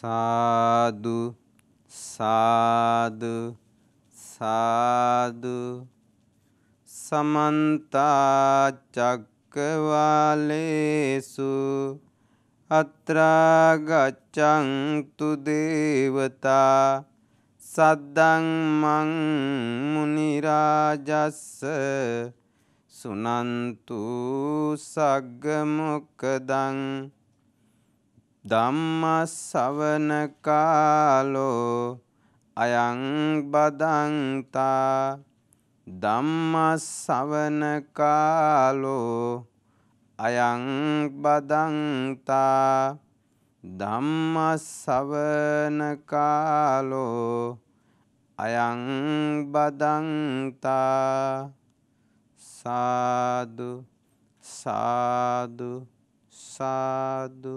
සාදු සාදු සාදු සමන්තාචක්කවාලේසු අත්‍රාගච්චංතු දේවතා සද්දං මං මුනිරාජස්ස සුනන්තු සග්ගමොක්කදං ධම්මස්සවන කාලෝ අයං බදන්තා ධම්මස්සවන කාලෝ අයං බදන්තා ධම්මස්සවන කාලෝ අයං බදන්තා සාදු සාදු සාදු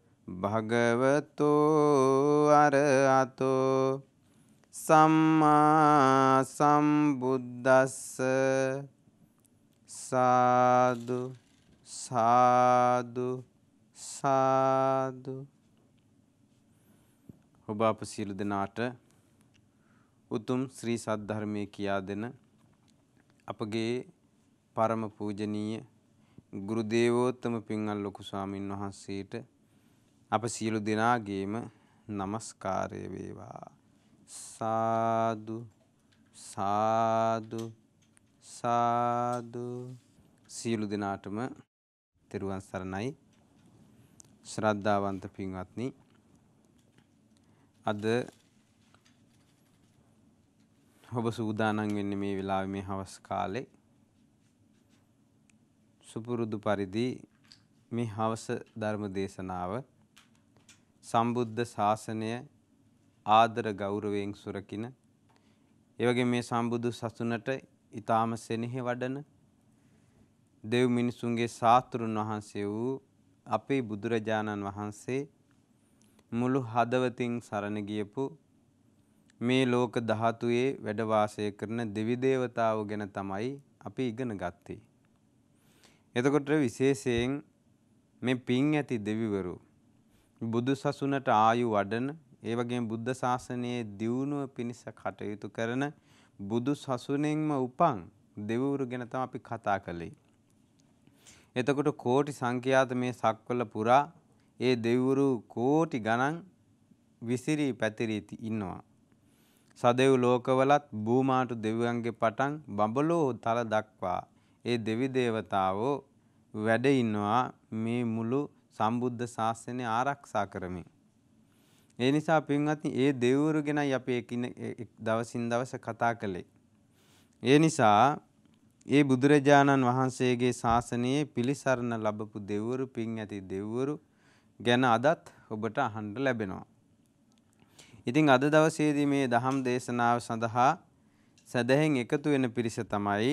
භගවතු අරහතෝ සම්මා සම්බුද්දස්ස සාදු සාදු සාදු ඔබ අප සියලු දෙනාට උතුම් ශ්‍රී සද්ධර්මය කියා දෙන අපගේ පරම පූජනීය ගුරුදේවෝත්තම පින්වල් ලොකු ස්වාමින් වහන්සේට අප සියලු දෙනාගේම নমස්කාරය වේවා සාදු සාදු සාදු සියලු දෙනාටම තෙරුවන් සරණයි ශ්‍රද්ධාවන්ත පින්වත්නි අද ඔබ සූදානම් වෙන්නේ මේ වෙලාවේ මේ හවස් කාලේ සුපුරුදු පරිදි මේ හවස ධර්ම දේශනාව සම්බුද්ධ ශාසනය ආදර ගෞරවයෙන් සුරකින එවගේ මේ සම්බුදු සසුනට ඊ타ම සෙනෙහි වඩන දෙව් මිනිසුන්ගේ සාතුරුන් වහන්සේ වූ අපේ බුදුරජාණන් වහන්සේ මුළු හදවතින් සරණ ගියපු මේ ලෝක ධාතුවේ වැඩ වාසය කරන දෙවි දේවතාවෝ ගැන තමයි අපි ඉගෙන ගත්තේ. එතකොට විශේෂයෙන් මේ පින් ඇති දෙවිවරු බුදු සසුනට ආයු වඩන ඒ වගේම බුද්ධ ශාසනයේ දියුණුව පිණිස කටයුතු කරන බුදු සසුනෙන්ම උපන් දෙවිවරු ගැන තමයි අපි කතා කළේ. එතකොට කෝටි සංඛ්‍යාත මේ සක්වල පුරා ඒ දෙවිවරු කෝටි ගණන් විසිරී පැතිරී ඉන්නවා. සදෙව් ලෝකවලත් භූමාටු දෙවියන්ගේ පටන් බඹලෝ තල දක්වා ඒ දෙවි දේවතාවෝ වැඩ ඉන්නවා මේ මුළු සම්බුද්ධ ශාසනය ආරක්ෂා කරමින්. ඒ නිසා පින්වත්නි ඒ දෙවිවරු ගැනයි අපි දවසින් දවස කතා කළේ. ඒ නිසා ඒ බුදුරජාණන් වහන්සේගේ ශාසනයේ පිළිසරණ ලැබපු දෙවිවරු පින් ඇති දෙවිවරු ගැන අදත් ඔබට අහන්න ලැබෙනවා. ඉතින් අද දවසේදී මේ දහම් දේශනාව සඳහා සැදැහෙන් එකතු වෙන පිරිස තමයි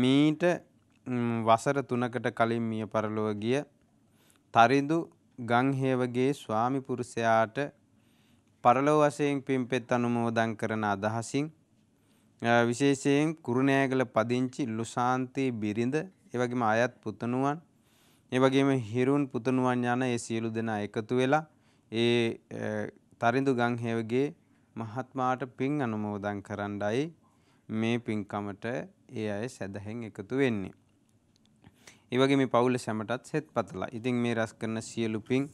මීට වසර තුනකට කලින් මිය පරලොව ගිය තරිඳු ගංහේවගේ ස්වාමි පුරුෂයාට පරලෝ වශයෙන් පින්පෙත් අනුමෝදන් කරන අදහසින් විශේෂයෙන් කුරුණෑගල පදිංචි ලුසාන්ති බිරිඳ එවැගේම අයත් පුතණුවන් එවැගේම හිරුන් පුතණුවන් යන ඒ සියලු දෙනා එකතු වෙලා ඒ තරිඳු ගංහේවගේ මහත්මාට පින් අනුමෝදන් කරන්නයි මේ පින්කමට ඒ අය සැදැහෙන් එකතු වෙන්නේ ඒවගේ මේ පවුල සැමටත් සෙත් පතලා ඉතින් මේ රැස් කරන සියලු පින්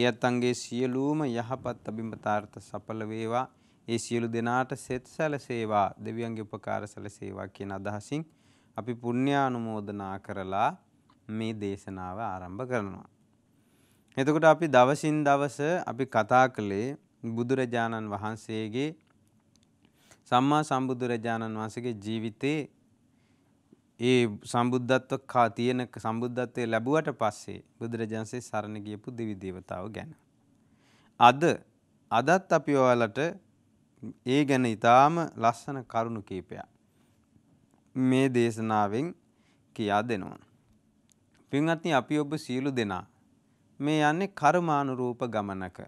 ඒ අත්තන්ගේ සියලූම යහපත් අභිමතාර්ථ සඵල වේවා ඒ සියලු දෙනාට සෙත් සැලසේවා දෙවියන්ගේ උපකාර සැලසේවා කියන අදහසින් අපි පුණ්‍යානුමෝදනා කරලා මේ දේශනාව ආරම්භ කරනවා. එතකොට අපි දවසින් දවස අපි කතා කළේ බුදුරජාණන් වහන්සේගේ සම්මා සම්බුදුරජාණන් වහන්සේගේ ජීවිතේ ඒ සම්බුද්ධත්ව කා තියෙන සම්බුද්ධත්වය ලැබුවට පස්සේ බුදුරජාන්සේ සරණ ගියපු දිවි දේවතාව ගැන. අද අදත් අපි ඔයාලට ඒ ගැන ඉතාම ලස්සන කරුණු කීපයක් මේ දේශනාවෙන් කියා දෙනවා. පින්වත්නි අපි ඔබ සියලු දෙනා මේ යන්නේ කර්මානුරූප ගමනක.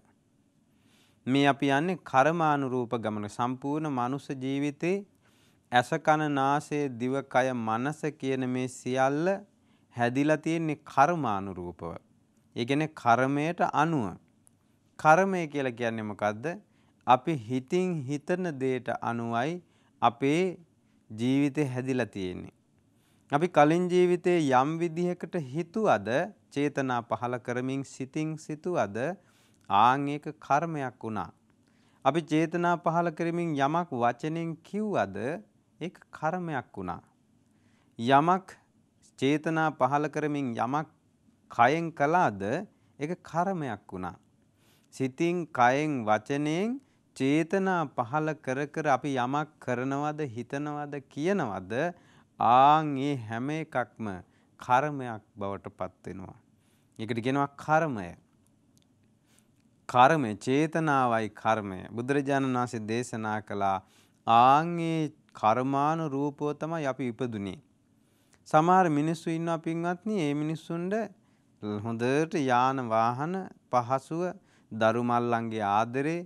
මේ අපි යන්නේ කර්මානුරූප ගමන සම්පූර්ණ මනුස්ස ජීවිතේ ඇස කන නාසය දිව කය මනස කියන මේ සියල්ල හැදිලා තියෙන්නේ කර්මානුරූපව. ඒ කියන්නේ කර්මයට අනුව. කර්මය කියලා කියන්නේ මොකද්ද? අපි හිතින් හිතන දේට අනුවයි අපේ ජීවිතේ හැදිලා තියෙන්නේ. අපි කලින් ජීවිතේ යම් විදිහකට හිතුවද චේතනා පහළ කරමින් සිතින් සිතුවද ආන් ඒක කර්මයක් වුණා. අපි චේතනා පහළ කරමින් යමක් වචනෙන් කිව්වද ඒක කර්මයක් වුණා. යමක් චේතනා පහළ කරමින් යමක් කයෙන් කළාද ඒක කර්මයක් වුණා. සිතින් කයෙන් වචනයෙන් චේතනා පහළ කර කර අපි යමක් කරනවද හිතනවද කියනවද ආන් ඒ හැම එකක්ම කර්මයක් බවට පත් වෙනවා. ඒකට කියනවා කර්මය. කර්මය චේතනාවයි කර්මය. බුදුරජාණන් වහන්සේ දේශනා කළා ආන් ඒ කර්මානු රූපෝ තමයි අපි ඉපදුනේ. සමහර මිනිස්සු ඉන්නවා පින්වත්නි ඒ මිනිස්සුන්ට හොඳට යාන වාහන පහසුව දරුමල්ලන්ගේ ආදරේ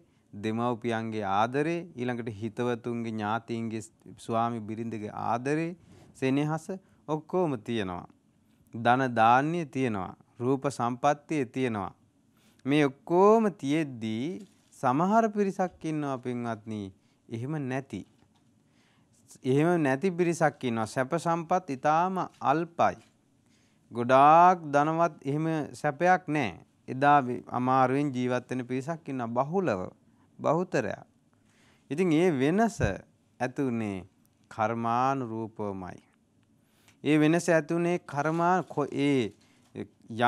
දෙමව්පියන්ගේ ආදරේ ඊළඟට හිතවතුන්ගේ ඥාතීන්ගේ ස්වාමි බිරිඳගේ ආදරේ සෙනෙහස ඔක්කොම තියෙනවා. ධන ධාන්‍ය තියෙනවා. රූප සම්පත්තිය තියෙනවා. මේ ඔක්කොම තියෙද්දී සමහර පිරිසක් ඉන්නවා පින්වත්නි එහෙම නැති. එහෙම නැති පිරිසක් ඉන්නවා. සැප සම්පත් ඊටාම අල්පයි. ගොඩාක් ධනවත් එහෙම සැපයක් නැහැ. එදා අමාරුවෙන් ජීවත් වෙන පිරිසක් ඉන්නවා බහුලව. බහුතරයක්. ඉතින් ඒ වෙනස ඇතුනේ කර්මානුරූපවමයි. ඒ වෙනස ඇතුනේ කර්මා ඒ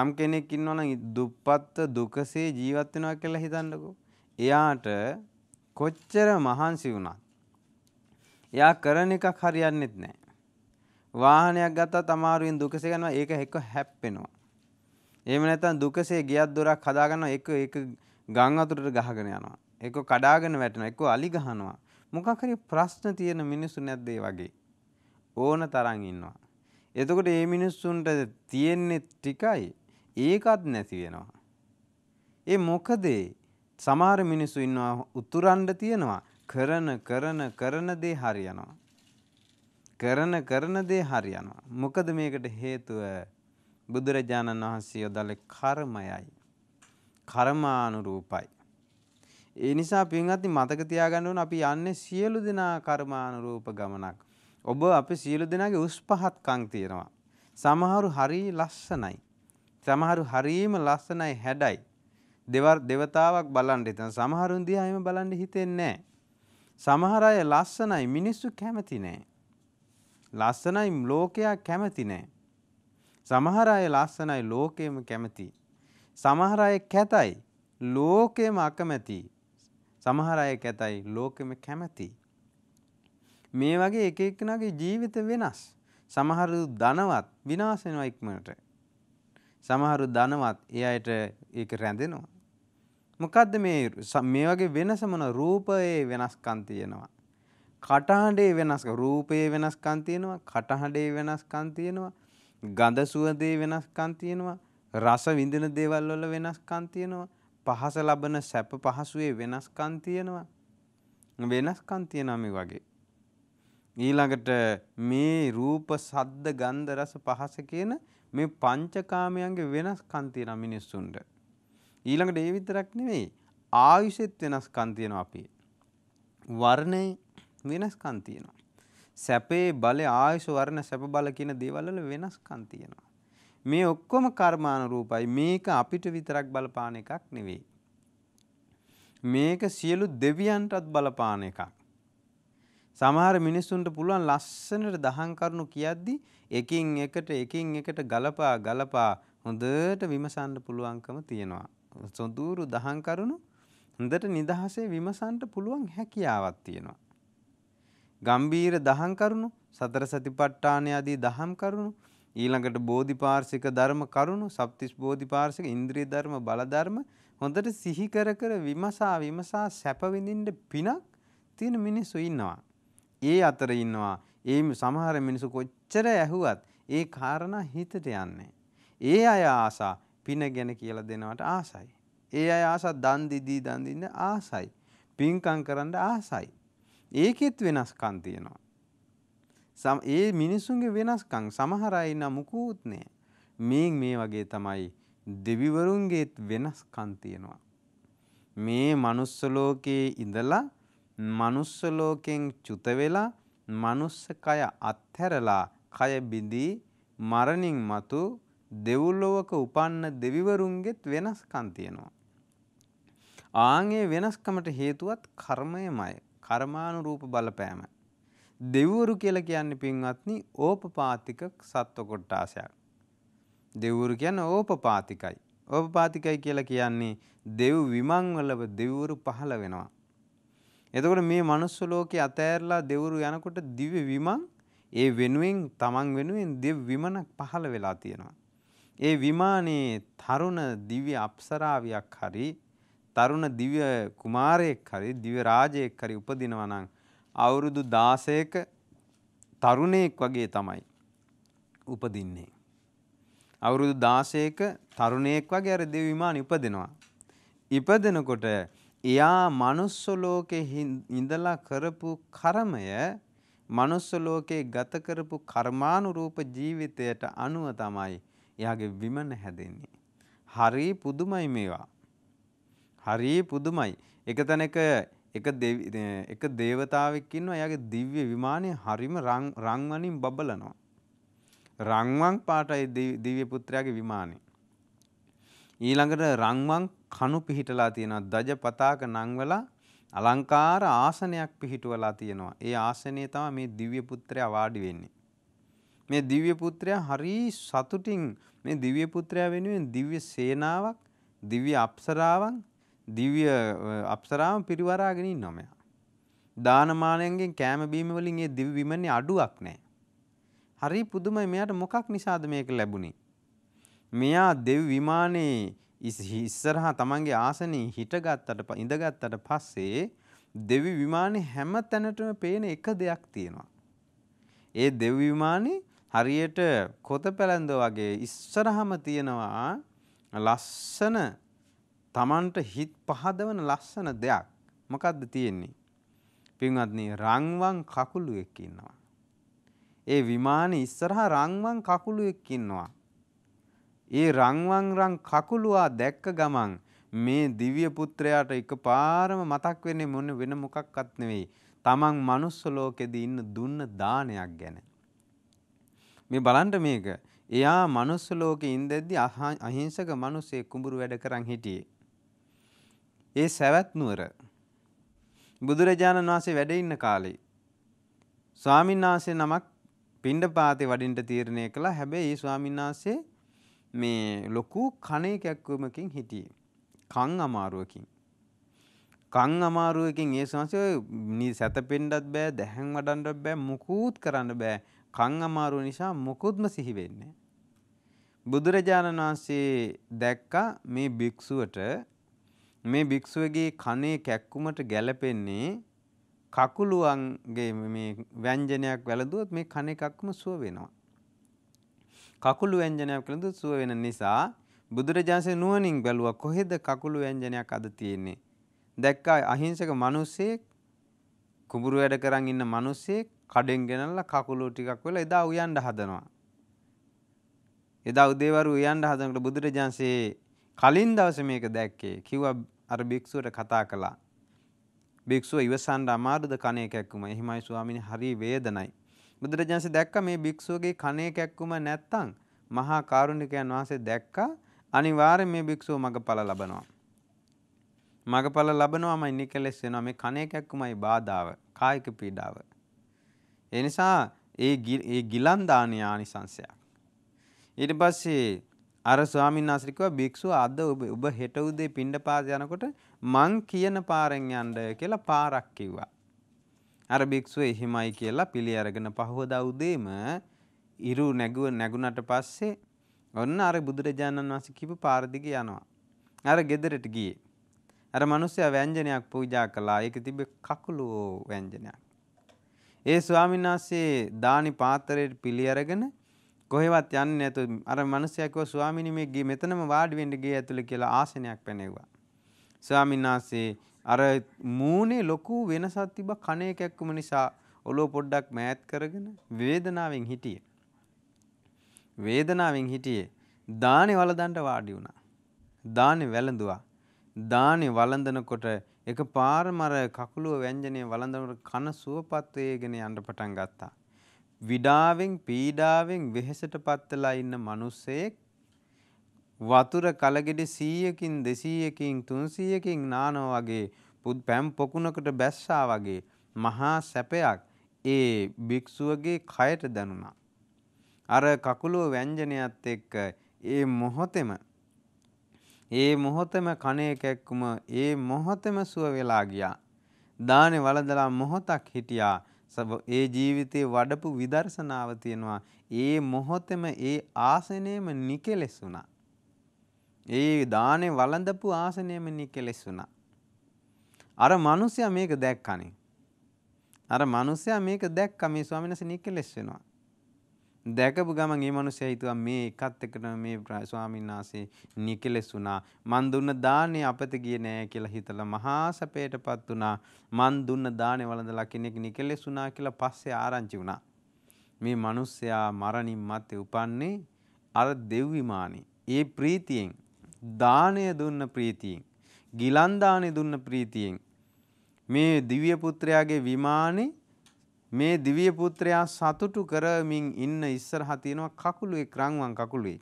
යම් කෙනෙක් ඉන්නවනම් දුප්පත් දුකසේ ජීවත් වෙනවා කියලා හිතන්නකෝ. එයාට කොච්චර මහන්සි වුණත් එයා කරන එකක් හරියන්නෙත් නෑ. වාහනයක් ගත්තත් අමාරුවෙන් දුකසේ ගන්නවා ඒක එක්ක හැප්පෙනවා. එහෙම නැත්නම් දුකසේ ගියක් දොරක් හදාගන්නවා එක්ක ඒක ගම් අතුරට ගහගෙන යනවා. එක්ක කඩාගෙන වැටෙනවා එක්ක අලි ගහනවා. මොකක් හරි ප්‍රශ්න තියෙන මිනිස්සු නැද්ද වගේ ඕන තරම් ඉන්නවා. එතකොට මේ මිනිස්සුන්ට තියෙන්නේ ටිකයි ඒකත් නැති වෙනවා. ඒ මොකද සමහර මිනිස්සු ඉන්නවා උතුරන්ඩ තියෙනවා කරන කරන කරන දේ හරියනවා. කරන කරන දේ හරියනවා. මොකද මේකට හේතුව බුදුරජාණන් වහන්සේ යොදල කර්මයයි. කර්මානුරූපයි. ඒ නිසා පින්වත්නි මතක තියාගන්න ඕන අපි යන්නේ සියලු දෙනා කර්මානුරූප ගමනක්. ඔබ අපි සියලු දෙනාගේ උස් පහත්කම් තියෙනවා. සමහරු හරි ලස්සනයි. සමහරු හරීම ලස්සනයි හැඩයි. දෙවර් දෙවතාවක් බලන්න හිතන සමහරුන් දිහා එහෙම බලන්න හිතෙන්නේ නැහැ. සමහර අය ලස්සනයි මිනිස්සු කැමති නැහැ. ලස්සනයි ලෝකයා කැමති නැහැ. සමහර අය ලස්සනයි ලෝකෙම කැමති. සමහර අය කැතයි ලෝකෙම අකමැති. සමහර අය කැතයි ලෝකෙම කැමති. මේ වගේ එක එක්කෙනාගේ ජීවිත වෙනස්. සමහරු ධනවත් විනාශ වෙනවා ඉක්මනට. සමහරු ධනවත් ඒ අයට ඒක රැඳෙනවා. මොකක්ද මේ මේ වගේ වෙනසමන රූපයේ වෙනස්කම් තියෙනවා. කටහඬේ වෙනස් රූපයේ වෙනස්කම් තියෙනවා, කටහඬේ වෙනස්කම් තියෙනවා, ගඳ සුවඳේ වෙනස්කම් තියෙනවා, රස විඳින දේවල් වල වෙනස්කම් තියෙනවා, පහස ලබන සැප පහසුවේ වෙනස්කම් තියෙනවා. වෙනස්කම් තියෙනවා මේ වගේ. ඊළඟට මේ රූප සද්ද ගන්ධ රස පහස කියන මේ පංචකාමයන්ගේ වෙනස්කම් තියෙනවා මිනිස්සුන්ට. ඊළඟට ඒ විතරක් නෙමෙයි ආයුෂෙත් වෙනස්කම් තියෙනවා අපි. වර්ණය වෙනස්කම් තියෙනවා. සැපේ බලය ආයුෂ වර්ණ සැප බල කියන දේවල් වල වෙනස්කම් තියෙනවා. මේ ඔක්කොම කර්මානුරූපයි. මේක අපිට විතරක් බලපාන එකක් නෙවෙයි. මේක සියලු දෙවියන්ටත් බලපාන එකක්. සමහර මිනිස්සුන්ට පුළුවන් ලස්සනට දහම් කරුණු කියද්දි එකින් එකට එකින් එකට ගලපා ගලපා හොඳට විමසන්න පුළුවන්කම තියෙනවා. සොඳුරු දහං කරුණු හොඳට නිදහසේ විමසන්ට පුළුවන් හැකියාවක් තියෙනවා. ගම්බීර දහං කරුණු සතර සතිපට්ඨානය ආදී දහම් කරුණු ඊළඟට බෝධිපාර්ශික ධර්ම කරුණු සප්තිස් බෝධිපාර්ශික ඉන්ද්‍රිය ධර්ම බල ධර්ම හොඳට සිහි කර කර විමසා විමසා සැප විඳින්න පිනක් තියෙන මිනිස්සු ඉන්නවා. ඒ අතර ඉන්නවා. ඒ සමහර මිනිස්සු කොච්චර ඇහුවත් ඒ කාරණා හිතට යන්නේ. ඒ අය ආසා පින ගැන කියලා දෙනවට ආසයි. ඒ අය ආසත් දන් දිදී දන් දින්න ආසයි. පින්කම් කරන්න ආසයි. ඒකෙත් වෙනස්කම් තියෙනවා. සම ඒ මිනිසුන්ගේ වෙනස්කම් සමහර අය නමුකුත් නෑ. මේ මේ වගේ තමයි දෙවිවරුන්ගේත් වෙනස්කම් තියෙනවා. මේ manuss ලෝකේ ඉඳලා manuss ලෝකෙන් චුත වෙලා manuss කය අත්හැරලා කය බිඳී මරණින් මතු දෙව්ලොවක උපන්න දෙවිවරුන්ගෙත් වෙනස්කම් තියෙනවා. ආන්ගේ වෙනස්කමට හේතුවත් කර්මයමයි. කර්මානුරූප බලපෑම. දෙව්වරු කියලා කියන්නේ පින්වත්නි ඕපපාතික සත්ව කොටාසයක්. දෙව්වරු කියන්නේ ඕපපාතිකයි. ඕපපාතිකයි කියලා කියන්නේ දෙව් විමංවලව දෙව්වරු පහළ වෙනවා. එතකොට මේ මනුස්ස ලෝකේ අතෑරලා දෙව්වරු යනකොට දිව්‍ය විමං ඒ වෙනුවෙන් තමන් වෙනුවෙන් දෙව් විමනක් පහළ වෙලා තියෙනවා. ඒ විමානයේ තරුණ දිව්‍ය අප්සරාවියක් හරි තරුණ දිව්‍ය කුමාරයෙක් හරි දිව්‍ය රාජයෙක් හරි උපදිනවා නම් අවුරුදු 16ක තරුණයෙක් වගේ තමයි උපදින්නේ. අවුරුදු 16ක තරුණයෙක් වගේ අර දිව්‍ය විමානේ උපදිනවා. ඉපදෙනකොට එයා මනුස්ස ලෝකේ ඉඳලා කරපු කර්මය මනුස්ස ලෝකේ ගත කරපු කර්මානුරූප ජීවිතයට අනුව තමයි එයාගේ විමන හැදෙන්නේ. හරි පුදුමයි මේවා. හරි පුදුමයි. එක තැනක එක එක දේවතාවෙක් ඉන්නවා එයාගේ දිව්‍ය විමානය හරිම රන් වලින් බබලනවා. රන්වන් පාටයි දිව්‍ය පුත්‍රයාගේ විමානය. ඊළඟට රන්වන් කණු පිහිටලා තියෙනවා දජ පතාක නංවලා අලංකාර ආසනයක් පිහිටුවලා තියෙනවා. ඒ ආසනය තමයි මේ දිව්‍ය පුත්‍රයා වාඩි වෙන්නේ. මේ දිව්‍ය පුත්‍රයා හරි සතුටින් මේ දිව්‍ය පුත්‍රයා වෙනුවෙන් දිව්‍ය සේනාවක්, දිව්‍ය අප්සරාවන්, දිව්‍ය අප්සරාවන් පිරිවරාගෙන ඉන්නවා මෙයා. දානමානයෙන් කෑම බීම වලින් ඒ දිව්‍ය විමනේ අඩුවක් නැහැ. හරි පුදුමයි මෙයාට මොකක් නිසාද මේක ලැබුණේ? මෙයා දෙව් විමානයේ ඉස්සරහා තමන්ගේ ආසනයේ හිටගත්තට ඉඳගත්තට පස්සේ දෙවි විමානේ හැම තැනටම පේන එක දෙයක් තියෙනවා. ඒ දෙව් විමානේ හරියට කොත පැළැන්ද වගේ ඉස්සරහම තියෙනවා ලස්සන තමන්ට හිත් පහදවන ලස්සන දෙයක් මොකක්ද තියෙන්නේ. පින්වත්නි රංවන් කකුළුවෙක් ඉන්නවා. ඒ විමාන ඉස්සරහා රංවන් කකුළුවෙක් ඉන්නවා. ඒ රංවන් රං කකුළුවා දැක්ක ගමන් මේ දිව්‍ය පුත්‍රයාට එකපාරම මතක් වෙන්නේ මොන වෙන මොකක්වත් නෙවෙයි. තමන් manuss ලෝකෙදී ඉන්න දුන්න දානයක් ගැන. මේ බලන්ට මේක. එයා මනුස්ස ලෝකේ ඉඳද්දි අහිංසක මිනිස්සේ කුඹුරු වැඩ කරන් හිටියේ. ඒ සවැත් නුවර බුදුරජාණන් වහන්සේ වැඩ ඉන්න කාලේ ස්වාමීන් වහන්සේ නමක් පිණ්ඩපාතේ වඩින්න තීරණය කළා. හැබැයි ඒ ස්වාමීන් වහන්සේ මේ ලොකු කණේ කැක්කුමකින් හිටියේ. කන් අමාරුවකින්. කන් අමාරුවකින් ඒ ස්වාමීන් වහන්සේ සැතපෙන්නත් බෑ, දැහැන් වඩන්නත් බෑ, මුකුත් කරන්න බෑ. කං අමාරුව නිසා මොකුත්ම සිහි වෙන්නේ. බුදුරජාණන් වහන්සේ දැක්කා මේ භික්ෂුවට මේ භික්ෂුවගේ කනේ කැක්කුමට ගැළපෙන්නේ කකුලුවන්ගේ මේ ව්‍යංජනයක් වැළඳුවොත් මේ කන එකක්ම සුව වෙනවා. කකුළු ව්‍යංජනයක් වැළඳුවොත් සුව වෙන නිසා බුදුරජාන්සේ නුවණින් බැලුවා කොහෙද කකුළු ව්‍යංජනයක් අද තියෙන්නේ. දැක්කා අහිංසක මිනිස්සෙක් කුඹුරු වැඩ කරන් ඉන්න මිනිස්සෙක් කඩෙන් ගෙනල්ලා කකුලු ටිකක් වෙලා එදා උයන්ඩ හදනවා. එදා උදේවරු උයන්ඩ හදනකොට බුදුරජාන්සේ කලින් දවසේ මේක දැක්කේ. කිව්වා අර භික්ෂුවට කතා කළා. භික්ෂුව ඉවසන්න අමාරුද කණේ කැක්කුම. එහිමයි ස්වාමීනි හරි වේදනයි. බුදුරජාන්සේ දැක්ක මේ භික්ෂුවගේ කණේ කැක්කුම නැත්තම් මහා කාරුණිකයන් වහන්සේ දැක්කා අනිවාර්යෙන් මේ භික්ෂුව මගඵල ලබනවා. මගඵල ලබනවාමයි නිකලෙස් වෙනවා මේ කණේ කැක්කුමයි බාධාව, කායික පීඩාව. ඒ නිසා ඒ ඒ ගිලන් දාන ආනිසංශයක්. ඊට පස්සේ අර ස්වාමීන් වහන්සේ කිව්වා භික්ෂුව අද ඔබ ඔබ හෙට උදේ පිණ්ඩපාත යනකොට මං කියන පාරෙන් යන්න කියලා පාරක් කිව්වා. අර භික්ෂුව එහෙමයි කියලා පිළි අරගෙන පහවදා උදේම ඉරු නැගුව නැගුණට පස්සේ ඔන්න අර බුදුරජාණන් වහන්සේ කිව්ව පාර දිගේ යනවා. අර ගෙදරට ගියේ. අර මිනිස්සයා ව්‍යංජනයක් පූජා කළා. ඒක තිබ්බ කකුලෝ ව්‍යංජනයක්. ඒ ස්වාමීන් වහන්සේ දානි පාත්‍රයට පිළි අරගෙන කොහෙවත් යන්නේ නැතුව අර මිනිස්සයා කිව්වා ස්වාමීනි මේ ගියේ මෙතනම වාඩි වෙන්න ගියේ ඇතුළේ කියලා ආසනයක් පැනෙව්වා. ස්වාමීන් වහන්සේ අර මූණේ ලොකු වෙනසක් තිබ්බ කණේ කැක්කුම නිසා ඔලුව පොඩ්ඩක් මෑත් කරගෙන වේදනාවෙන් හිටියේ. වේදනාවෙන් හිටියේ. දානේ වලදන්ට වාඩි වුණා. දානේ වැළඳුවා. දානේ වළඳනකොට එක පාරම අර කකුලුව ව්‍යංජනය වළඳනකොට කන සුවපත් වේගෙන යන්න පටන් ගත්තා. විඩාවෙන් පීඩාවෙන් වෙහෙසට පත් වෙලා ඉන්න මිනිස්සෙක් වතුර කලගෙඩි 100කින් 200කින් 300කින් නානෝ වගේ පුත් පැම් පොකුණකට බැස්සා වගේ මහා සැපයක් ඒ භික්ෂුවගේ කයට දැනුණා. අර කකුලෝ ව්‍යංජනයත් එක්ක ඒ මොහොතෙම ඒ මොහොතම කණේ කැක්කුම ඒ මොහොතම සුව වෙලා ගියා. දානේ වළඳලා මොහොතක් හිටියා. ඒ ජීවිතේ වඩපු විදර්ශනාව තියෙනවා. ඒ මොහොතෙම ඒ ආසනයේම නිකෙලෙස් වුණා. ඒ දානේ වළඳපු ආසනයේම නිකෙලෙස් වුණා. අර මිනිසයා මේක දැක්කනේ. අර මිනිසයා මේක දැක්ක මේ ස්වාමීන් වහන්සේ නිකෙලෙස් වෙනවා. දැකපු ගමන් ඒ මනුස්සයා හිතුවා මේ එකත් එකට මේ ස්වාමීන් වහන්සේ නිකලෙස් වුණා. මන් දුන්න දානේ අපත ගියේ නෑ කියලා හිතලා මහා සැපයටපත් වුණා. මන් දුන්න දානේ වළඳලා කෙනෙක් නිකලෙස් වුණා කියලා පස්සේ ආරංචි වුණා. මේ මනුස්සයා මරණින් මත්තේ උපන්නේ අර දෙව්විමානේ. ඒ ප්‍රීතියෙන් දානය දුන්න ප්‍රීතියෙන් ගිලන් දානේ දුන්න ප්‍රීතියෙන් මේ දිව්‍ය පුත්‍රයාගේ විමානේ මේ දිව්‍ය පුත්‍රයා සතුටු කරමින් ඉන්න ඉස්සරහ තියෙනවා කකුලුවෙක් රංවන් කකුලුවෙක්.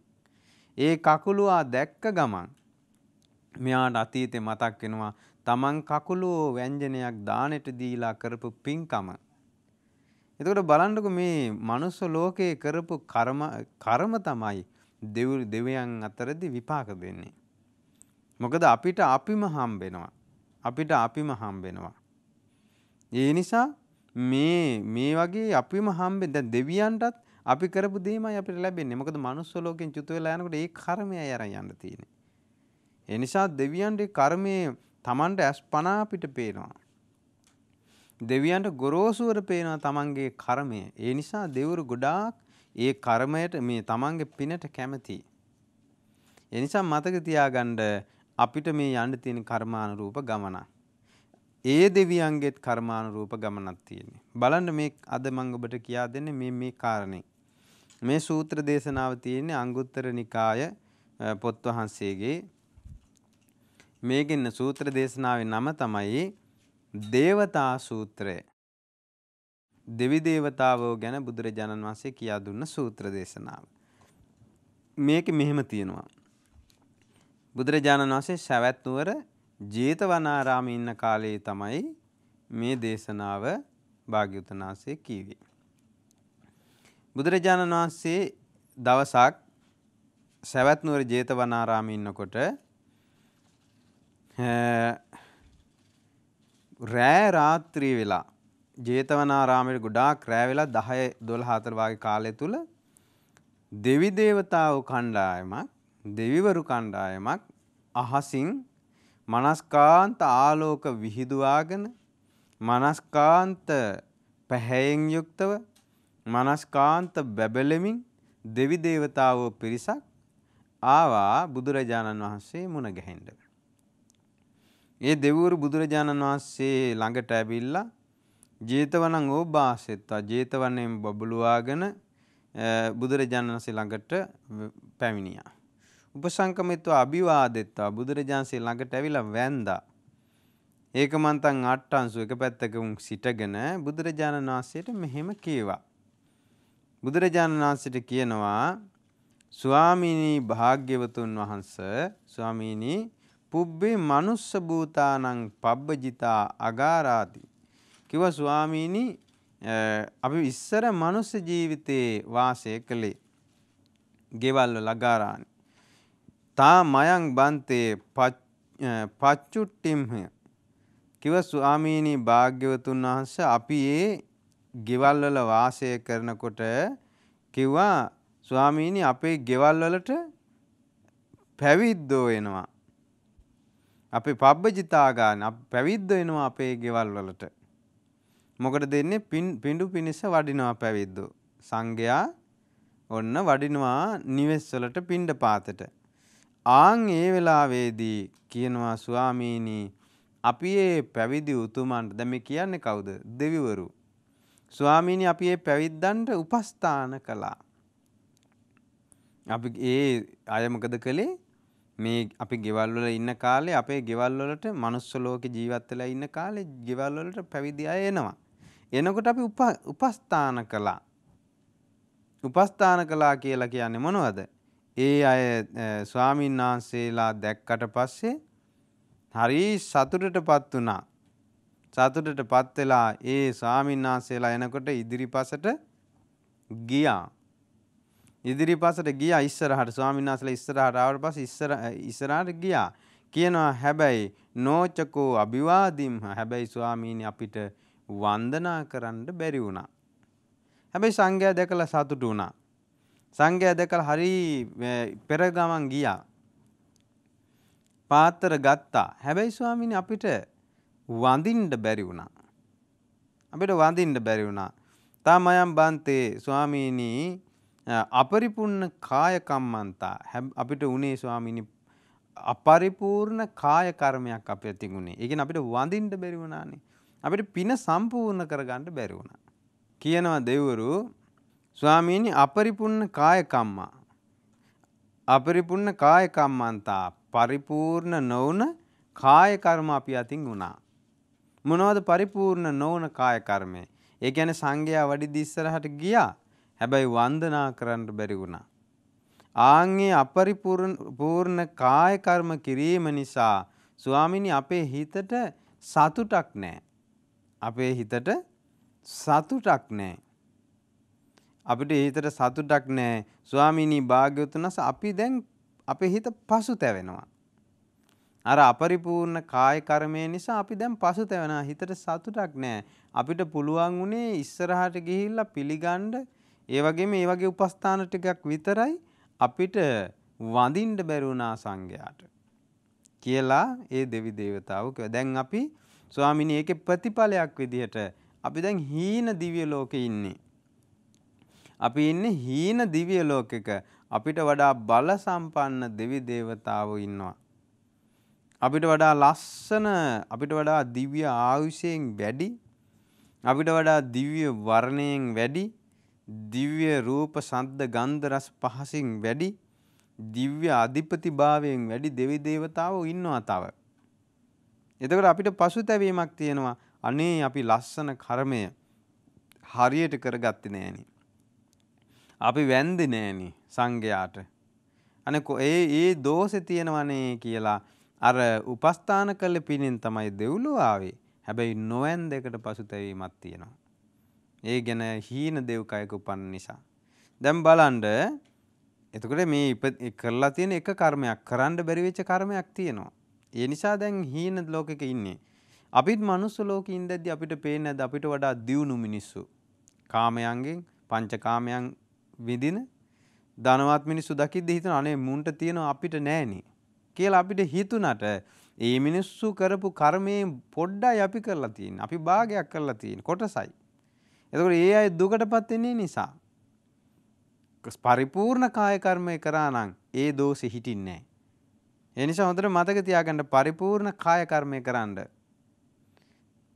ඒ කකුලුවා දැක්ක ගමන් මෙයාට අතීතේ මතක් වෙනවා තමන් කකුලෝ ව්‍යංජනයක් දානෙට දීලා කරපු පින්කම. එතකොට බලන්නකෝ මේ මනුස්ස ලෝකේ කරපු කර්ම කර්ම තමයි දෙව් දෙවියන් අතරදී විපාක දෙන්නේ. මොකද අපිට අපිම හම්බෙනවා. අපිට අපිම හම්බෙනවා. ඒ නිසා මේ මේ වගේ අපිම හම්බෙන් දැන් දෙවියන්ටත් අපි කරපු දේමයි අපිට ලැබෙන්නේ. මොකද මනුස්ස ලෝකෙන් චුත වෙලා යනකොට ඒ කර්මයයි අරන් යන්න තියෙන්නේ. ඒ නිසා දෙවියන්ගේ කර්මයේ Tamanට ඇස් පනා අපිට පේනවා. දෙවියන්ට ගොරෝසුවර පේනවා Tamanගේ කර්මය. ඒ නිසා දෙවරු ගොඩාක් ඒ කර්මයට මේ Tamanගේ පිනට කැමතියි. ඒ නිසා මතක තියාගන්න අපිට මේ යන්න තියෙන කර්මානුරූප ගමනක්. ඒ දෙවියන්ගෙත් කර්මානුරූප ගමනක් තියෙන්නේ. බලන්න මේ අද මම ඔබට කියා දෙන්නේ මේ මේ කාරණේ. මේ සූත්‍ර දේශනාව තියෙන්නේ අංගුත්තර නිකාය පොත් වහන්සේගේ මේකෙන්න සූත්‍ර දේශනාවේ නම තමයි දේවතා සූත්‍රය. දෙවි දේවතාවෝ ගැන බුදුරජාණන් වහන්සේ කියා දුන්න සූත්‍ර දේශනාව. මේක මෙහෙම තියෙනවා. බුදුරජාණන් වහන්සේ සවැත් නුවර ජේතවනාරාමේ ඉන්න කාලයේ තමයි මේ දේශනාව භාග්‍යවතුන් වහන්සේ කීවේ. බුදුරජාණන් වහන්සේ දවසක් සවැත් නුවර ජේතවනාරාමේ ඉන්නකොට රෑ රාත්‍රී වෙලා ජේතවනාරාමයේ ගොඩාක් රෑ වෙලා 10 12 4 වගේ කාලය තුල දෙවි දේවතාවෝ කණ්ඩායමක් දෙවිවරු කණ්ඩායමක් අහසින් මනස්කාන්ත ආලෝක විහිදුවාගෙන මනස්කාන්ත පැහැයෙන් යුක්තව මනස්කාන්ත බැබලෙමින් දෙවි දේවතාවෝ පිරිසක් ආවා බුදුරජාණන් වහන්සේ මුණ ගැහෙන්න. ඒ දෙවිවරු බුදුරජාණන් වහන්සේ ළඟට ඇවිල්ලා ජේතවනං ඕබාසෙත්වා ජේතවනයෙන් බබළුවාගෙන බුදුරජාණන් වහන්සේ ළඟට පැමිණියා. උපසංකමිත්ව අභිවාදෙත්වා බුදුරජාන්සේ ළඟට ඇවිලා වැන්දා. ඒක මන්තන් අට්ටන්සු එක පැත්තකම් සිටගෙන බුදුරජාණන් වහන්සේට මෙහෙම කීවා. බුදුරජාණන් වහන්සේට කියනවා ස්වාමීනී භාග්‍යවතුන් වහන්ස ස්වාමීනී පුබ්බේ මනුස්ස භූතානං පබ්බජිතා අගාරාති. කිව ස්වාමීනි අපි ඉස්සර මනුස්ස ජීවිතයේ වාසය කළේ. ගෙවල්ව ලගාරානි. තා මයං බන්තේ පච්චුට්ටිම්හය කිව ස්වාමීනී භාග්‍යවතුන් වහන්ස අපි ඒ ගෙවල්වල වාසය කරනකොට කිව්වා ස්වාමීනී අපේ ගෙවල්වලට පැවිද්දෝ එනවා. අපි පබ්බජිතාගාන පැවිද්ද එනවා අපේ ගෙවල්වලට. මොකට දෙන්නේ පිඩු පිණිස වඩිනවා පැවිද්දු. සංඝයා ඔන්න වඩිනවා නිවෙස්වලට පින්ඩ පාතට. ආන් ඒ වෙලාවේදී කියනවා ස්වාමීනි අපි ඒ පැවිදි උතුමන්ට දැන් මේ කියන්නේ කවුද? දෙවිවරු. ස්වාමීනි අපි ඒ පැවිද්දන්ට උපස්ථාන කළා. අපි ඒ අය මොකද කළේ? මේ අපි ගෙවල් වල ඉන්න කාලේ අපේ ගෙවල් වලට manuss ලෝකේ ජීවත් වෙලා ඉන්න කාලේ ගෙවල් වලට පැවිදි අය එනවා. එනකොට අපි උපස්ථාන කළා. උපස්ථාන කළා කියලා කියන්නේ මොනවද? ඒ අය ස්වාමීන් වහන්සේලා දැක්කට පස්සේ හරි සතුටට පත් වනා සතුටට පත් වෙලා ඒ ස්වාමීන් වහන්සේලා එනකොට ඉදිරිපසට ගියා ඉදිරිපසට ගියා ඉස්සරහට ස්වාමීන් වහන්සේලා ඉස්සරහට ආවට පස්සේ ඉස්සර ඉස්සරහට ගියා කියනවා හැබැයි නෝචකෝ අභිවාදිම්හ හැබැයි ස්වාමීනි අපිට වන්දනා කරන්න බැරි වුණා හැබැයි සංඝයා දැකලා සතුටු වුණා සංඝයා දැකලා හරි පෙර ගමන් ගියා. පාත්‍ර ගත්තා. හැබැයි ස්වාමීනි අපිට වඳින්න බැරි වුණා. අපිට වඳින්න බැරි වුණා. තමයන් බන්තේ ස්වාමීනි අපරිපූර්ණ කාය කම්මන්තා අපිට උනේ ස්වාමීනි අපරිපූර්ණ කාය කර්මයක් අපේ තිබුණේ. ඒ කියන්නේ අපිට වඳින්න බැරි වුණානේ. අපිට පින සම්පූර්ණ කරගන්න බැරි වුණා. කියනවා දෙවිවරු ස්වාමීනි අපරිපුන්න කායකම්මා අපරිපුන්න කායකම්මන්තා පරිපූර්ණ නොවුන කාය කර්ම අපි අතින් වුණා. මොනවද පරිපූර්ණ නොවන කාය කර්මය? ඒ කියන්නේ සංගයා වඩිදි ඉස්සරහට ගියා. හැබැයි වන්දනා කරන්න බැරි වුණා. ආන්ගේ අපරිපූර්ණ කාය කර්ම කිරීම නිසා ස්වාමිනී අපේ හිතට සතුටක් නැහැ. අපේ හිතට සතුටක් නැහැ. අපිට හිතට සතුටක් නෑ ස්වාමීනී භාග්‍යවතුනස අපි දැන් අපේ හිත පසුතැවෙනවා. අර අපරිපූර්ණ කාය කර්මය නිසා අපි දැන් පසුතැවෙනවා හිතට සතුටක් නෑ. අපිට පුළුවන් වුණේ ඉස්සරහට ගිහිල්ලා පිළිගන්න ඒ වගේම ඒ වගේ උපස්ථාන ටිකක් විතරයි අපිට වඳින්න බැරි වුණා සංඝයාට කියලා ඒ දෙවි දේවතාවෝ කිව්වා. දැන් අපි ස්වාමිනී ඒකේ ප්‍රතිඵලයක් විදිහට අපි දැන් හීන දිව්‍ය ලෝකේ ඉන්නේ. අපි ඉන්නේ හීන දිව්‍ය ලෝකෙක අපිට වඩා බල සම්පන්න දෙවි දේවතාවෝ ඉන්නවා. අපිට වඩා ලස්සන අපිට වඩා දිව්‍ය ආයුෂයෙන් වැඩි අපිට වඩා දිව්‍ය වර්ණයෙන් වැඩි දිව්‍ය රූප සද්ද ගන්ධ රස පහසින් වැඩි දිව්‍ය අධිපතිභාවයෙන් වැඩි දෙවි දේවතාවෝ ඉන්නවා තව. එතකොට අපිට පසුතැවීමක් තියෙනවා. අනේ අපි ලස්සන කර්මය හරියට කරගත්තේ නෑනේ. අපි වැන්දි නෑනි සංඝයාට. අනකො ඒ ඒ දෝසෙ තියෙනවනේ කියලා අර උපස්ථාන කළ පිණින් තමයි දෙව්ලෝ ආවේ. හැබැයි නොවැන් දෙකට පසුතැවීමක් තියෙනවා. ඒ ගැන හීන දෙව්කයක උපන් නිසා. දැන් බලන්ඩ එතකට මේ ඉප කරලා තියෙන එක කර්මයක් කරන්න බැරිවෙච්ච කර්මයක් තියෙනවා. ඒ නිසා දැන් හීන ලෝකෙක ඉන්නේ. අපිත් මනුස්ස ලෝක ඉන්දැදි අපිට පේන ද අපිට වඩා දියුණු මිනිස්සු. කාමයන්ගෙන් පංචකාමයන් විඳින ධනවත් මිනිස්සු දකිද්දි හිතන අනේ මුන්ට තියෙන අපිට නෑනේ කියලා අපිට හිතුණට ඒ මිනිස්සු කරපු කර්මයේ පොඩ්ඩයි අපි කරලා තියෙන්නේ. අපි භාගයක් කරලා තියෙන කොටසයි. එතකොට ඒ අය දුකටපත් වෙන්නේ නිසා පරිපූර්ණ කාය කර්මය කරා නම් ඒ දෝෂෙ හිටින්නේ නෑ. ඒ නිසා හොඳට මතක තියාගන්න පරිපූර්ණ කාය කර්මය කරන්න.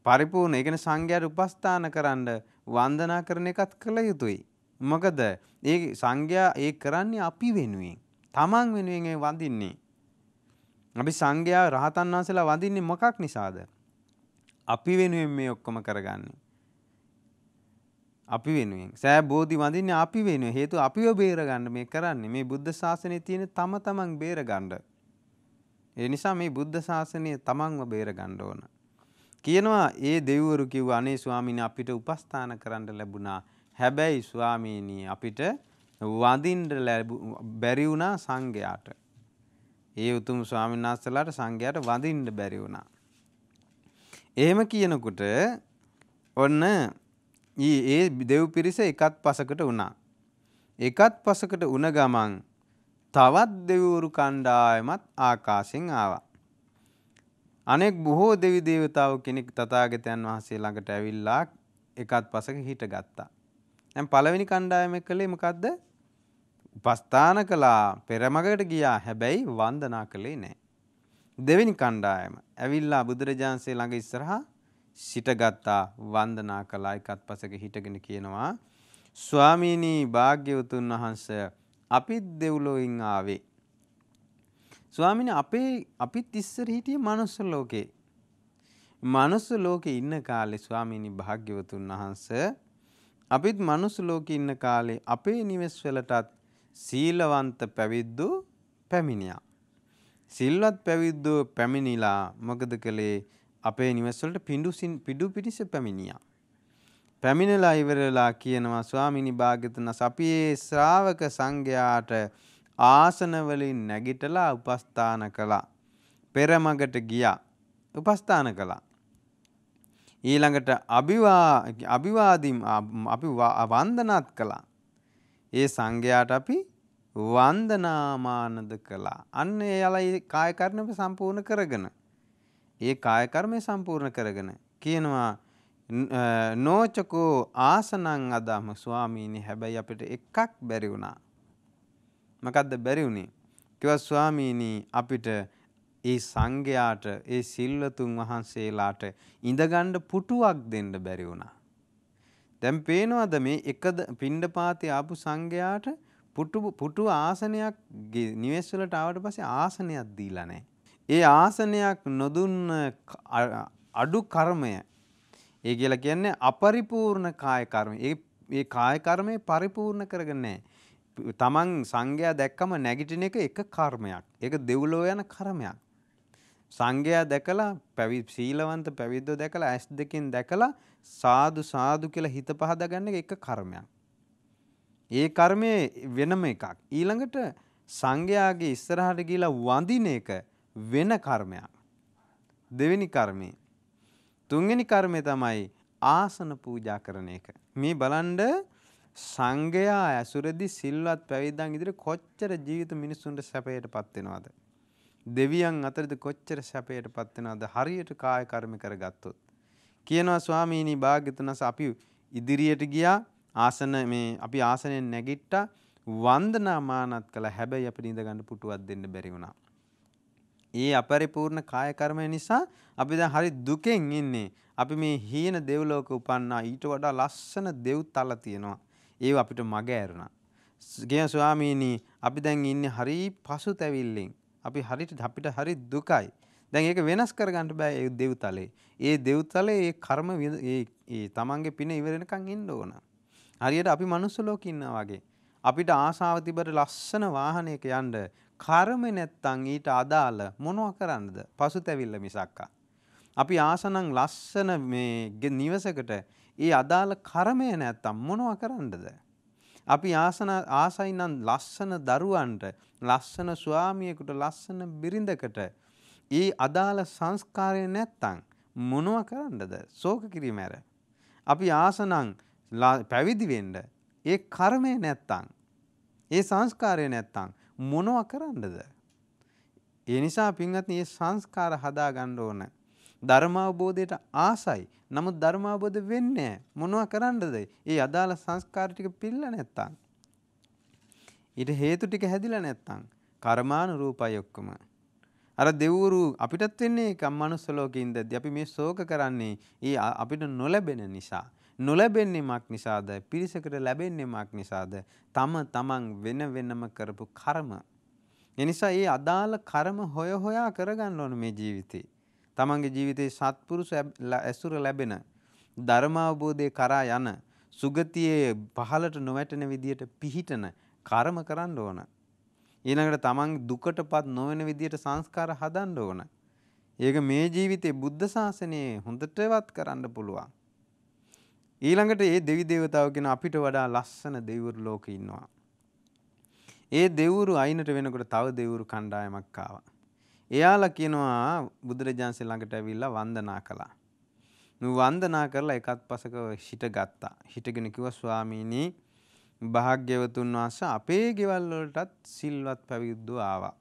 පරිපූර්ණ ඒ කියන්නේ සංඝයාට උපස්ථාන කරන්න වන්දනා කරන එකත් කළ යුතුයි. මොකද ඒ සංඝයා ඒ කරන්නේ අපි වෙනුවෙන්. තමන් වෙනුවෙන් ඒ වඳින්නේ. අපි සංඝයා රහතන් වහන්සේලා වඳින්නේ මොකක් නිසාද? අපි වෙනුවෙන් මේ ඔක්කොම කරගන්නේ. අපි වෙනුවෙන් සෑ බෝධි වඳින්නේ අපි වෙනුවෙන් හේතුව අපිව බේරගන්න මේ කරන්නේ මේ බුද්ධ ශාසනයේ තියෙන තම තමන් බේරගන්න. ඒ නිසා මේ බුද්ධ ශාසනය තමන්ව බේරගන්න ඕන. කියනවා ඒ දෙවිවරු කිව්වා අනේ ස්වාමීනි අපිට උපස්ථාන කරන්න ලැබුණා. හැබැයි ස්වාමීනී අපිට වඳින්ට බැරි වුණා සංඝයාට. ඒ උතුම් ස්වාමීන් වහන්සේලාට සංඝයාට වඳින්න බැරි වුණා. එහෙම කියනකොට ඔන්න ඒ දෙව් පිරිස එකත් පසකට වුණා. එකත් පසකට වුණ ගමන් තවත් දෙවිවරු කණ්ඩායමත් ආකාශෙන් ආවා. අනෙක් බොහෝ දෙවි දේවතාවෝ කෙනෙක් තථාගතයන් වහන්සේ ළඟට ඇවිල්ලා එකත් පසක හිටගත්තා. දැන් පළවෙනි කණ්ඩායම කළේ මොකද්ද? උපස්ථාන කළා, පෙරමගකට ගියා. හැබැයි වන්දනා කළේ නැහැ. දෙවෙනි කණ්ඩායම ඇවිල්ලා බුදුරජාන්සේ ළඟ ඉස්සරහා සිටගත්තා, වන්දනා කළා. එකත් පසක හිටගෙන කියනවා ස්වාමීනි භාග්‍යවතුන් වහන්සේ අපිත් දෙව්ලොවින් ආවේ. ස්වාමීනි අපේ අපිත් ඉස්සර හිටියේ manuss ලෝකේ. manuss ලෝකේ ඉන්න කාලේ ස්වාමීනි භාග්‍යවතුන් වහන්සේ අපිත් මනුස්ස ලෝකේ ඉන්න කාලේ අපේ නිවෙස් වලටත් සීලවන්ත පැවිද්දු පැමිණියා. සිල්වත් පැවිද්දු පැමිණිලා මොකද කළේ අපේ නිවෙස් වලට පිඬුසින් පිඬු පිටිස පැමිණියා. පැමිණලා ඉවරලා කියනවා ස්වාමිනී භාග්‍යතුන් අපි ශ්‍රාවක සංඝයාට ආසනවලින් නැගිටලා උපස්ථාන කළා. පෙරමගට ගියා. උපස්ථාන කළා. ඊළඟට අභිවා අභිවාදීම් අපි වන්දනාත් කළා. ඒ සංඝයාට අපි වන්දනාමානද කළා. අන්න ඒ යලා ඒ කායකර්ම සම්පූර්ණ කරගෙන ඒ කායකර්මය සම්පූර්ණ කරගෙන කියනවා නෝචකෝ ආසනං අදම ස්වාමීනි හැබැයි අපිට එකක් බැරි වුණා. මොකද්ද බැරි වුණේ? කිව්වා ස්වාමීනි අපිට ඒ සංඝයාට ඒ සිල්වතුන් වහන්සේලාට ඉඳගන්න පුටුවක් දෙන්න බැරි වුණා. දැන් පේනවද මේ එකද පිණ්ඩපාතේ ආපු සංඝයාට පුටු පුටු ආසනයක් නිවෙස් වලට ආවට පස්සේ ආසනයක් දීලා නැහැ. ඒ ආසනයක් නොදුන්න අඩු කර්මය. ඒ කියලා කියන්නේ අපරිපූර්ණ කාය කර්මය. ඒ ඒ කාය කර්මය පරිපූර්ණ කරගෙන නැහැ. තමන් සංඝයා දැක්කම නැගිටින එක එක කර්මයක්. ඒක දෙව්ලෝ යන කර්මයක්. සංඝයා දැකලා පැවි සීලවන්ත පැවිද්දෝ දැකලා ඇස් දෙකෙන් දැකලා සාදු සාදු කියලා හිත පහදාගන්න එක එක කර්මයක්. ඒ කර්මය වෙනම එකක්. ඊළඟට සංඝයාගේ ඉස්සරහට ගිහිලා වඳින එක වෙන කර්මයක්. දෙවෙනි කර්මය. තුන්වෙනි කර්මය තමයි ආසන පූජා කරන එක. මේ බලන්ඩ සංඝයා ඇසුරදි සිල්වත් පැවිදන් ඉදිරි කොච්චර ජීවිත මිනිස්සුන්ට සැපයට පත්වෙනවාද. දෙවියන් අතරද කොච්චර සැපයට පත්වෙනවද හරියට කාය කර්ම කරගත්තොත්. කියනවා ස්වාමීනී භාග්‍යතුනස අපි ඉදිරියට ගියා ආසන මේ අපි ආසනයෙන් නැගිට්ටා වන්දනා මානත් කළ හැබැයි අපිට ඉඳගන්න පුටුවක් දෙන්න බැරි වුණා. ඒ අපරිපූර්ණ කාය කර්මය නිසා අපි දැන් හරි දුකෙන් ඉන්නේ. අපි මේ හීන දෙව්ලෝක උපන්නා ඊට වඩා ලස්සන දෙව් තල තියෙනවා. ඒව අපිට මග ඇරුණා. ගිය ස්වාමීනි අපි දැන් ඉන්නේ හරි පසුතැවිල්ලෙන්. අපි හරියට අපිට හරි දුකයි. දැන් ඒක වෙනස් කරගන්න බෑ ඒ දෙව්තලේ. ඒ දෙව්තලේ ඒ කර්ම ඒ තමන්ගේ පින ඉවර වෙනකන් ඉන්න ඕන. හරියට අපි මනුස්ස ලෝකෙ ඉන්නා වගේ. අපිට ආසාව තිබට ලස්සන වාහනයක යන්න කර්ම නැත්තම් ඊට අදාළ මොනව කරන්නද? පසුතැවිල්ල මිසක්කා. අපි ආසනම් ලස්සන මේ නිවසකට ඒ අදාළ කර්මය නැත්තම් මොනව කරන්නද? අපි ආසන ආසයි නම් ලස්සන දරුවන්ට, ලස්සන ස්වාමියෙකුට, ලස්සන බිරිඳකට ඒ අදාළ සංස්කාරය නැත්තම් මොනව කරන්නද? ශෝක කිරීම ඇර. අපි ආසනම් පැවිදි වෙන්න ඒ කර්මය නැත්තම් ඒ සංස්කාරය නැත්තම් මොනව කරන්නද? ඒ නිසා පින්වත්නි මේ සංස්කාර හදා ගන්න ඕනේ. ධර්මාවබෝධයට ආසයි. නමුත් ධර්මාවබෝධ වෙන්නේ මොනවා කරන්නද? ඒ අදාළ සංස්කාර ටික පිළලා නැත්තම්. ඊට හේතු ටික හැදිලා නැත්තම් කර්මානුරූපයි ඔක්කොම. අර දෙවුරු අපිටත් වෙන්නේ ඒක මනුස්ස ලෝකේ ඉඳද්දී අපි මේ ශෝක කරන්නේ ඒ අපිට නොලැබෙන නිසා. නොලැබෙන්නේ මක් නිසාද? පිරිසකට ලැබෙන්නේ මක් නිසාද? තම තමන් වෙන වෙනම කරපු කර්ම. එනිසා ඒ අදාළ කර්ම හොය හොයා කරගන්න ඕන මේ ජීවිතේ. තමන්ගේ ජීවිතයේ සත්පුරුෂ ඇසුර ලැබෙන ධර්මාවබෝධය කරා යන සුගතියේ පහලට නොවැටෙන විදියට පිහිටන කර්ම කරන්න ඕන. ඊළඟට තමන් දුකටපත් නොවන විදියට සංස්කාර හදන්න ඕන. ඒක මේ ජීවිතේ බුද්ධ ශාසනයේ හොඳටවත් කරන්න පුළුවන්. ඊළඟට ඒ දෙවි දේවතාවෝ කියන අපිට වඩා ලස්සන දෙවිවරු ලෝකේ ඉන්නවා. ඒ දෙවිවරු අයිනට වෙනකොට තව දෙවිවරු කණ්ඩායමක් ආවා. එයාලා කියනවා බුදුරජාන්සේ ළඟට ඇවිල්ලා වන්දනා කළා. මේ වන්දනා කරලා එකත් පසක හිට ගත්තා. හිටගෙන කිව්වා ස්වාමීනි භාග්‍යවතුන් වහන්සේ අපේ ගෙවල් වලටත් සිල්වත් පැවිද්දෝ ආවා.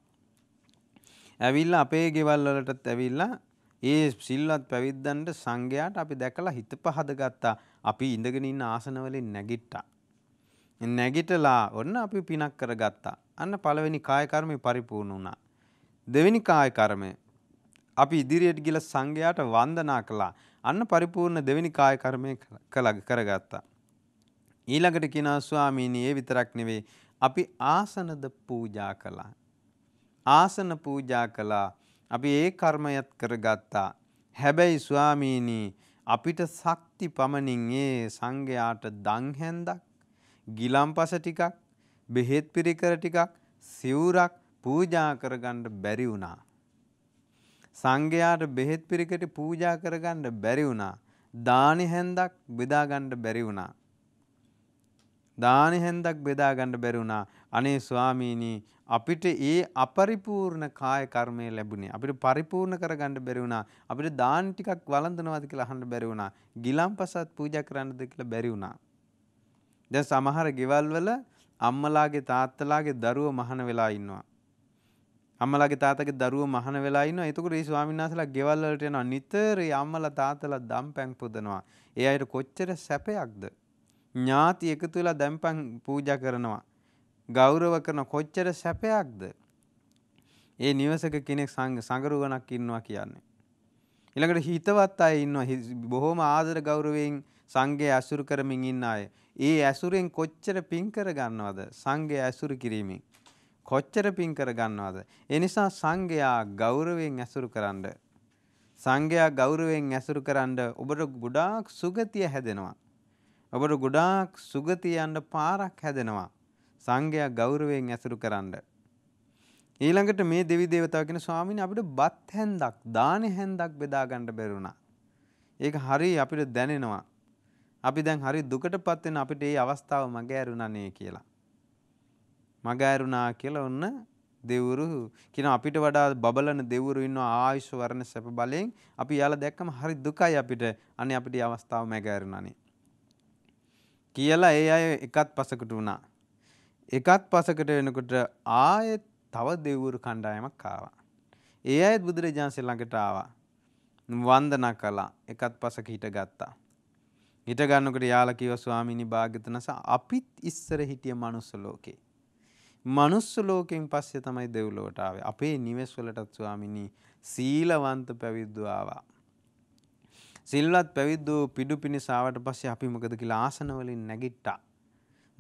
ඇවිල්ලා අපේ ගෙවල් වලටත් ඇවිල්ලා ඒ සිල්වත් පැවිද්දන්ට සංඝයාට අපි දැකලා හිත පහද ගත්තා. අපි ඉඳගෙන ඉන්න ආසනවලින් නැගිට්ටා. නැගිටලා ඔන්න අපි පිනක් කරගත්තා. අන්න පළවෙනි කාය කර්මය පරිපූර්ණ වුණා. දෙවෙනි කාය කර්මය අපි ඉදිරියට ගිල සංඝයාට වන්දනා කළා. අන්න පරිපූර්ණ දෙවෙනි කාය කර්මය කරගත්තා. ඊළඟට කියනවා ස්වාමීනි ඒ විතරක් නෙවෙයි අපි ආසනද පූජා කළා. ආසන පූජා කළා. අපි ඒ කර්මයත් කරගත්තා. හැබැයි ස්වාමීනි අපිට ශක්ති පමණින් ඒ සංඝයාට දංහැන්දක්, ගිලම්පස ටිකක්, බෙහෙත් පිරිකර ටිකක්, සිවුරක් පූජා කරගන්න බැරි වුණා. සංඝයාට බෙහෙත් පිරිකට පූජා කරගන්න බැරි වුණා. දානි හැන්දක් බෙදා ගන්න බැරි වුණා. දානි හැන්දක් බෙදා ගන්න බැරි වුණා. අනේ ස්වාමීනි අපිට ඒ අපරිපූර්ණ කාය කර්මය ලැබුණේ අපිට පරිපූර්ණ කරගන්න බැරි වුණා අපිට දාන ටිකක් වළඳනවාද කියලා අහන්න බැරි වුණා ගිලම්පසත් පූජා කරන්නද කියලා බැරි වුණා දැන් සමහර ගෙවල් වල අම්මලාගේ තාත්තලාගේ දරුවෝ මහාන වෙලා ඉන්නවා අම්මලගේ තාතගේ දරුව මහන වෙලා ඉන්නවා. එතකොට මේ ස්වාමීන් වහන්සේලා ගෙවල් වලට යනවා. නිතර අම්මලා තාතලා දම්පැන් පුදනවා. ඒ අයට කොච්චර සැපයක්ද? ඥාති එකතු වෙලා දම්පැන් පූජා කරනවා. ගෞරව කරන කොච්චර සැපයක්ද? ඒ නිවසක කෙනෙක් සංගරුවණක් ඉන්නවා කියන්නේ. ඊළඟට හිතවත් අය ඉන්නවා. බොහොම ආදර ගෞරවයෙන් සංඝය ඇසුරු කරමින් ඉන්න අය. ඒ ඇසුරෙන් කොච්චර පින් කර ගන්නවද? සංඝය ඇසුරු කිරීමෙන්. කොච්චර පින් කර ගන්නවද? ඒ නිසා සංඝයා ගෞරවයෙන් ඇසුරු කරන්න. සංඝයා ගෞරවයෙන් ඇසුරු කරන්න ඔබට ගොඩාක් සුගතිය හැදෙනවා. ඔබට ගොඩාක් සුගතිය යන්න පාරක් හැදෙනවා. සංඝයා ගෞරවයෙන් ඇසුරු කරන්න. ඊළඟට මේ දෙවි දේවතාව කියන ස්වාමීන් අපිට බත් හැන්දක්, දාන හැන්දක් බෙදා ගන්න බැරුණා. ඒක හරි අපිට දැනෙනවා. අපි දැන් හරි දුකටපත් වෙන අපිට මේ අවස්ථාව මගහැරුණා නේ කියලා. මගෑරුණා කියලා ඔන්න දෙවුරු කියන අපිට වඩා බබලන දෙවුරු ඉන්නවා ආයුෂ වර්ණ සැප බලයෙන් අපි යාලා දැක්කම හරි දුකයි අපිට අනේ අපිට මේ අවස්ථාව මගහැරුණානේ කියලා ඒ අය එකත් පසකට වුණා එකත් පසකට වෙනකොට ආයෙත් තව දෙවුරු කණ්ඩායමක් ආවා ඒ අයත් බුදුරජාන්සේ ළඟට ආවා වන්දනා කළා එකත් පසක හිට ගත්තා හිට ගන්නකොට යාලා කිව්වා ස්වාමීනි භාග්‍යතුන්ස අපිත් ඉස්සර හිටිය මනුස්ස ලෝකේ මනුස්ස ලෝකෙන් පස්සේ තමයි දෙව්ලොවට ආවේ. අපේ නිවෙස් වලටත් ස්වාමිනී සීලවන්ත පැවිද්දෝ ආවා. සිල්වත් පැවිද්දෝ පිඩු පිණිස ආවට පස්සේ අපි මොකද කියලා ආසන වලින් නැගිට්ටා.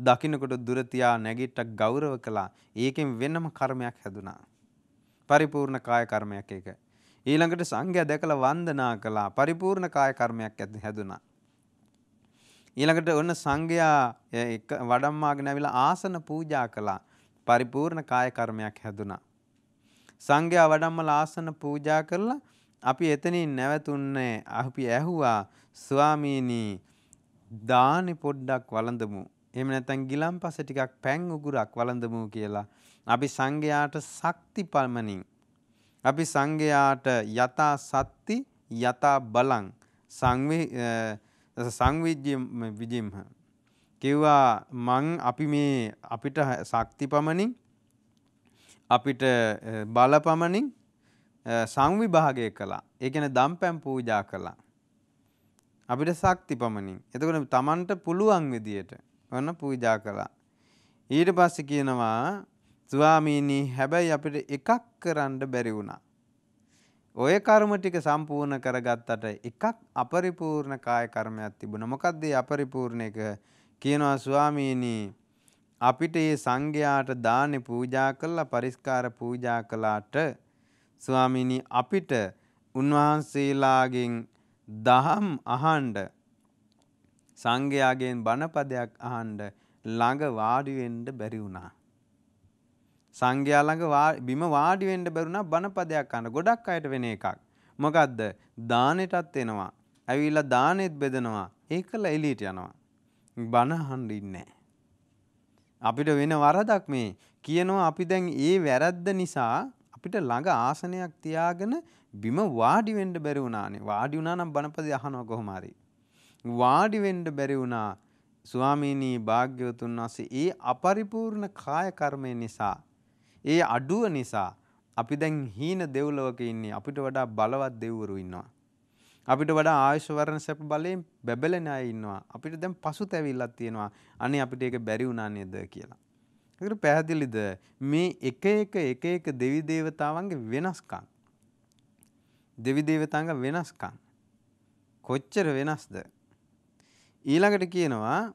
දකින්නකොට දුර තියා නැගිට්ටක් ගෞරව කළා. ඒකෙන් වෙනම කර්මයක් හැදුනා. පරිපූර්ණ කාය කර්මයක් ඒක. ඊළඟට සංඝයා දැකලා වන්දනා කළා. පරිපූර්ණ කාය කර්මයක් හැදුනා. ඊළඟට ඔන්න සංඝයා වඩම්මාගෙන ඇවිල්ලා ආසන පූජා කළා. පරිපූර්ණ කාය කර්මයක් හැදුනා. සංඝයා වඩම්මලා ආසන පූජා කරලා අපි එතනින් නැවතුන්නේ අපි ඇහුවා ස්වාමීනි දානි පොඩ්ඩක් වළඳමු. එහෙම නැත්නම් ගිලම්පස ටිකක් පැන් උගුරක් වළඳමු කියලා. අපි සංඝයාට ශක්ති පමණින් අපි සංඝයාට යතා සත්‍ති යතා බලං සංවි සංවිජ්ජිම් විජිම්හ කිව්වා මං අපි මේ අපිට ශක්ති පමණින් අපිට බල පමණින් සංවිභාගය කළා. ඒ කියන්නේ දම්පැම් පූජා කළා. අපිට ශක්ති පමණින්. එතකොට Tamanට පුළුවන් විදියට ඔන්න පූජා කළා. ඊට පස්සේ කියනවා ස්වාමීනි හැබැයි අපිට එකක් කරන්න බැරි වුණා. ඔය කර්ම ටික සම්පූර්ණ කරගත්තට එකක් අපරිපූර්ණ කාය කර්මයක් තිබුණා. මොකද්ද ඒ අපරිපූර්ණ එක? කියනවා ස්වාමීනි අපිට මේ සංඝයාට දානි පූජා කළා පරිස්කාර පූජා කළාට ස්වාමීනි අපිට උන්වහන්සේලාගෙන් දහම් අහන්ඩ සංඝයාගෙන් බණපදයක් අහන්ඩ ළඟ වාඩි වෙන්න බැරි වුණා. සංඝයා ළඟ බිම වාඩි වෙන්න බැරුණා බණපදයක් අහන්න. ගොඩක් අයට වෙන එකක්. මොකද්ද? දානෙටත් එනවා. ඇවිල්ලා දානෙත් බෙදනවා. ඒකල එළියට යනවා. බනහන්ඩ ඉන්නේ. අපිට වෙන වරදක් මේ කියනවා අපි දැන් ඒ වැරද්ද නිසා අපිට ළඟ ආසනයක් තියාගෙන බිම වාඩි වෙන්න බැරි වුණානේ. වාඩි වුණා නම් බණපදි අහනවා කොහොම හරි. වාඩි වෙන්න බැරි වුණා ස්වාමීනි භාග්‍යවතුන් වහන්සේ ඒ අපරිපූර්ණ කාය කර්මය නිසා ඒ අඩුව නිසා අපි දැන් හීන දෙව්ලවක ඉන්නේ අපිට වඩා බලවත් දෙව්වරු ඉන්නවා. අපිට වඩා ආයුෂවරණ සැප බලයෙන් බැබලෙන අය ඉන්නවා. අපිට දැන් පසුතැවිල්ලක් තියෙනවා. අනේ අපිට ඒක බැරි වුණා නේද කියලා. ඒකට පැහැදිලිද මේ එක එක එක එක දෙවි දේවතාවන්ගේ වෙනස්කම්. දෙවි දේවතාවන්ගේ වෙනස්කම්. කොච්චර වෙනස්ද? ඊළඟට කියනවා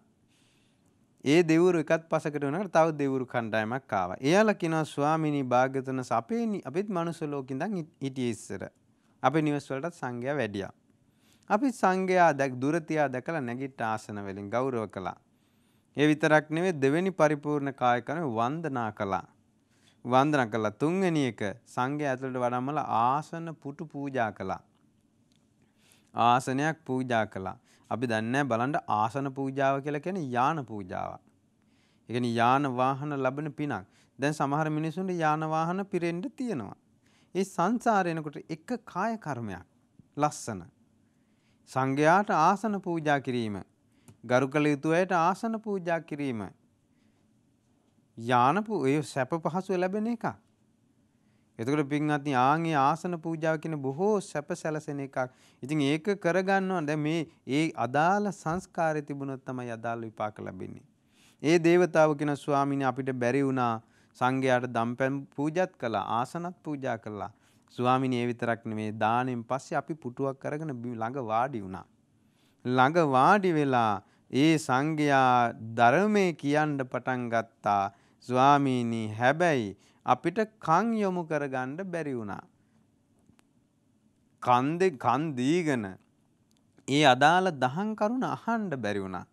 ඒ දෙවරු එකත් පසකට වනකට තව දෙවරු කණ්ඩායමක් ආවා. එයාලා කියනවා ස්වාමිනී භාග්‍යතුන් අපේ අපිත් මනුස්ස ලෝකෙ ඉඳන් හිටියේ ඉස්සර. අපි නිවස්වලටත් සංඝයා වැඩියා. අපි සංඝයා දැක් දුරතියා දැකලා නැගිට ආසන වලින් ගෞරව කළා. ඒ විතරක් නෙවෙයි දෙවෙනි පරිපූර්ණ කායකම වන්දනා කළා. වන්දනා කළා තුන්වෙනි එක සංඝයා ඇතුළට වඩම්මලා ආසන පුටු පූජා කළා. ආසනයක් පූජා කළා. අපි දන්නේ බලන්න ආසන පූජාව කියලා කියන්නේ යාන පූජාවක්. ඒ කියන්නේ යාන වාහන ලැබෙන පිනක්. දැන් සමහර මිනිසුන්ට යාන වාහන පිරෙන්න තියෙනවා. ඒ සංසාරයනකොට එක කාය කර්මයක් ලස්සන. සංඝයාට ආසන පූජා කිරීම. ගරු කළ යුතු අයට ආසන පූජා කිරීම. යානපු ඒ සැප පහසුව ලැබෙන එකක්. එතකට පින්වත්නි ආන්ගේ ආසන පූජාව කියන බොහෝ සැප සැලසෙන එකක්. ඉතින් ඒක කරගන්නවා දැන් මේ ඒ අදාළ සංස්කාරය තිබුණොත් තමයි අදාළ විපාක ලැබෙන්නේ. ඒ దేవතාව කියන ස්වාමීන් අපිට බැරි වුණා සංඝයාට දම්පැම් පූජත් කළා ආසනත් පූජා කළා ස්වාමිනේ විතරක් නෙමේ දාණයෙන් පස්සේ අපි පුටුවක් අරගෙන ළඟ වාඩි වුණා ළඟ වාඩි වෙලා ඒ සංඝයා ධර්මයේ කියන්න පටන් ගත්තා ස්වාමීනි හැබැයි අපිට කන් යොමු කරගන්න බැරි වුණා කන් දෙ කන් දීගෙන ඒ අදාළ දහම් කරුණ අහන්න බැරි වුණා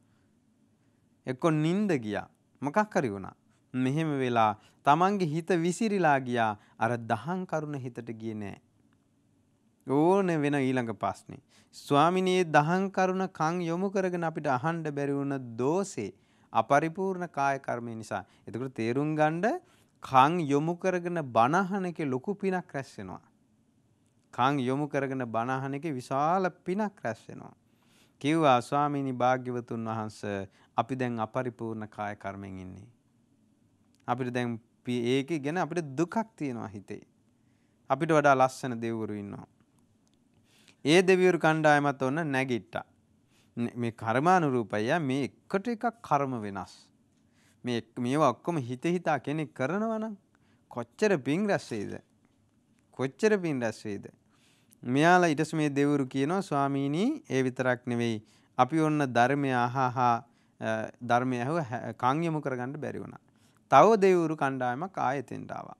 එක්ක නිින්ද ගියා මොකක් හරි වුණා මෙහෙම වෙලා තමන්ගේ හිත විසිරිලා ගියා අර දහං කරුණ හිතට ගියේ නෑ. ඕන වෙන ඊළඟ ප්‍රශ්නේ. ස්වාමිනේ දහං කරුණ කන් යොමු කරගෙන අපිට අහන්න බැරි වුණ දෝෂේ අපරිපූර්ණ කාය කර්මය නිසා. එතකොට තේරුම් ගන්න කන් යොමු කරගෙන බණහනකේ ලොකු පිනක් රැස් වෙනවා. කන් යොමු කරගෙන බණහනකේ විශාල පිනක් රැස් වෙනවා. කිව්වා ස්වාමීනි භාග්‍යවතුන් වහන්ස අපි දැන් අපරිපූර්ණ කාය කර්මෙන් ඉන්නේ. අපිට දැන් අපි ඒක ගැන අපිට දුකක් තියෙනවා හිතේ. අපිට වඩා ලස්සන දෙවිවරු ඉන්නවා. ඒ දෙවිවරු කණ්ඩායමත් ඔන්න නැගිට්ටා. මේ කර්මානුරූපය මේ එකට එකක් කර්ම වෙනස්. මේ මේවා ඔක්කොම හිත හිතා කෙනෙක් කරනවා නම් කොච්චර පින් රැස් වේද? කොච්චර පින් රැස් වේද? මෙයාලා ඊටස් මේ දෙවිවරු කියනවා ස්වාමීනි ඒ විතරක් නෙවෙයි අපි ඔන්න ධර්මය අහහා ධර්මය ඇහුව කන් යොමු කරගන්න බැරි වුණා. තව දෙවුරු කණ්ඩායමක් ආයතෙන්ට ආවා.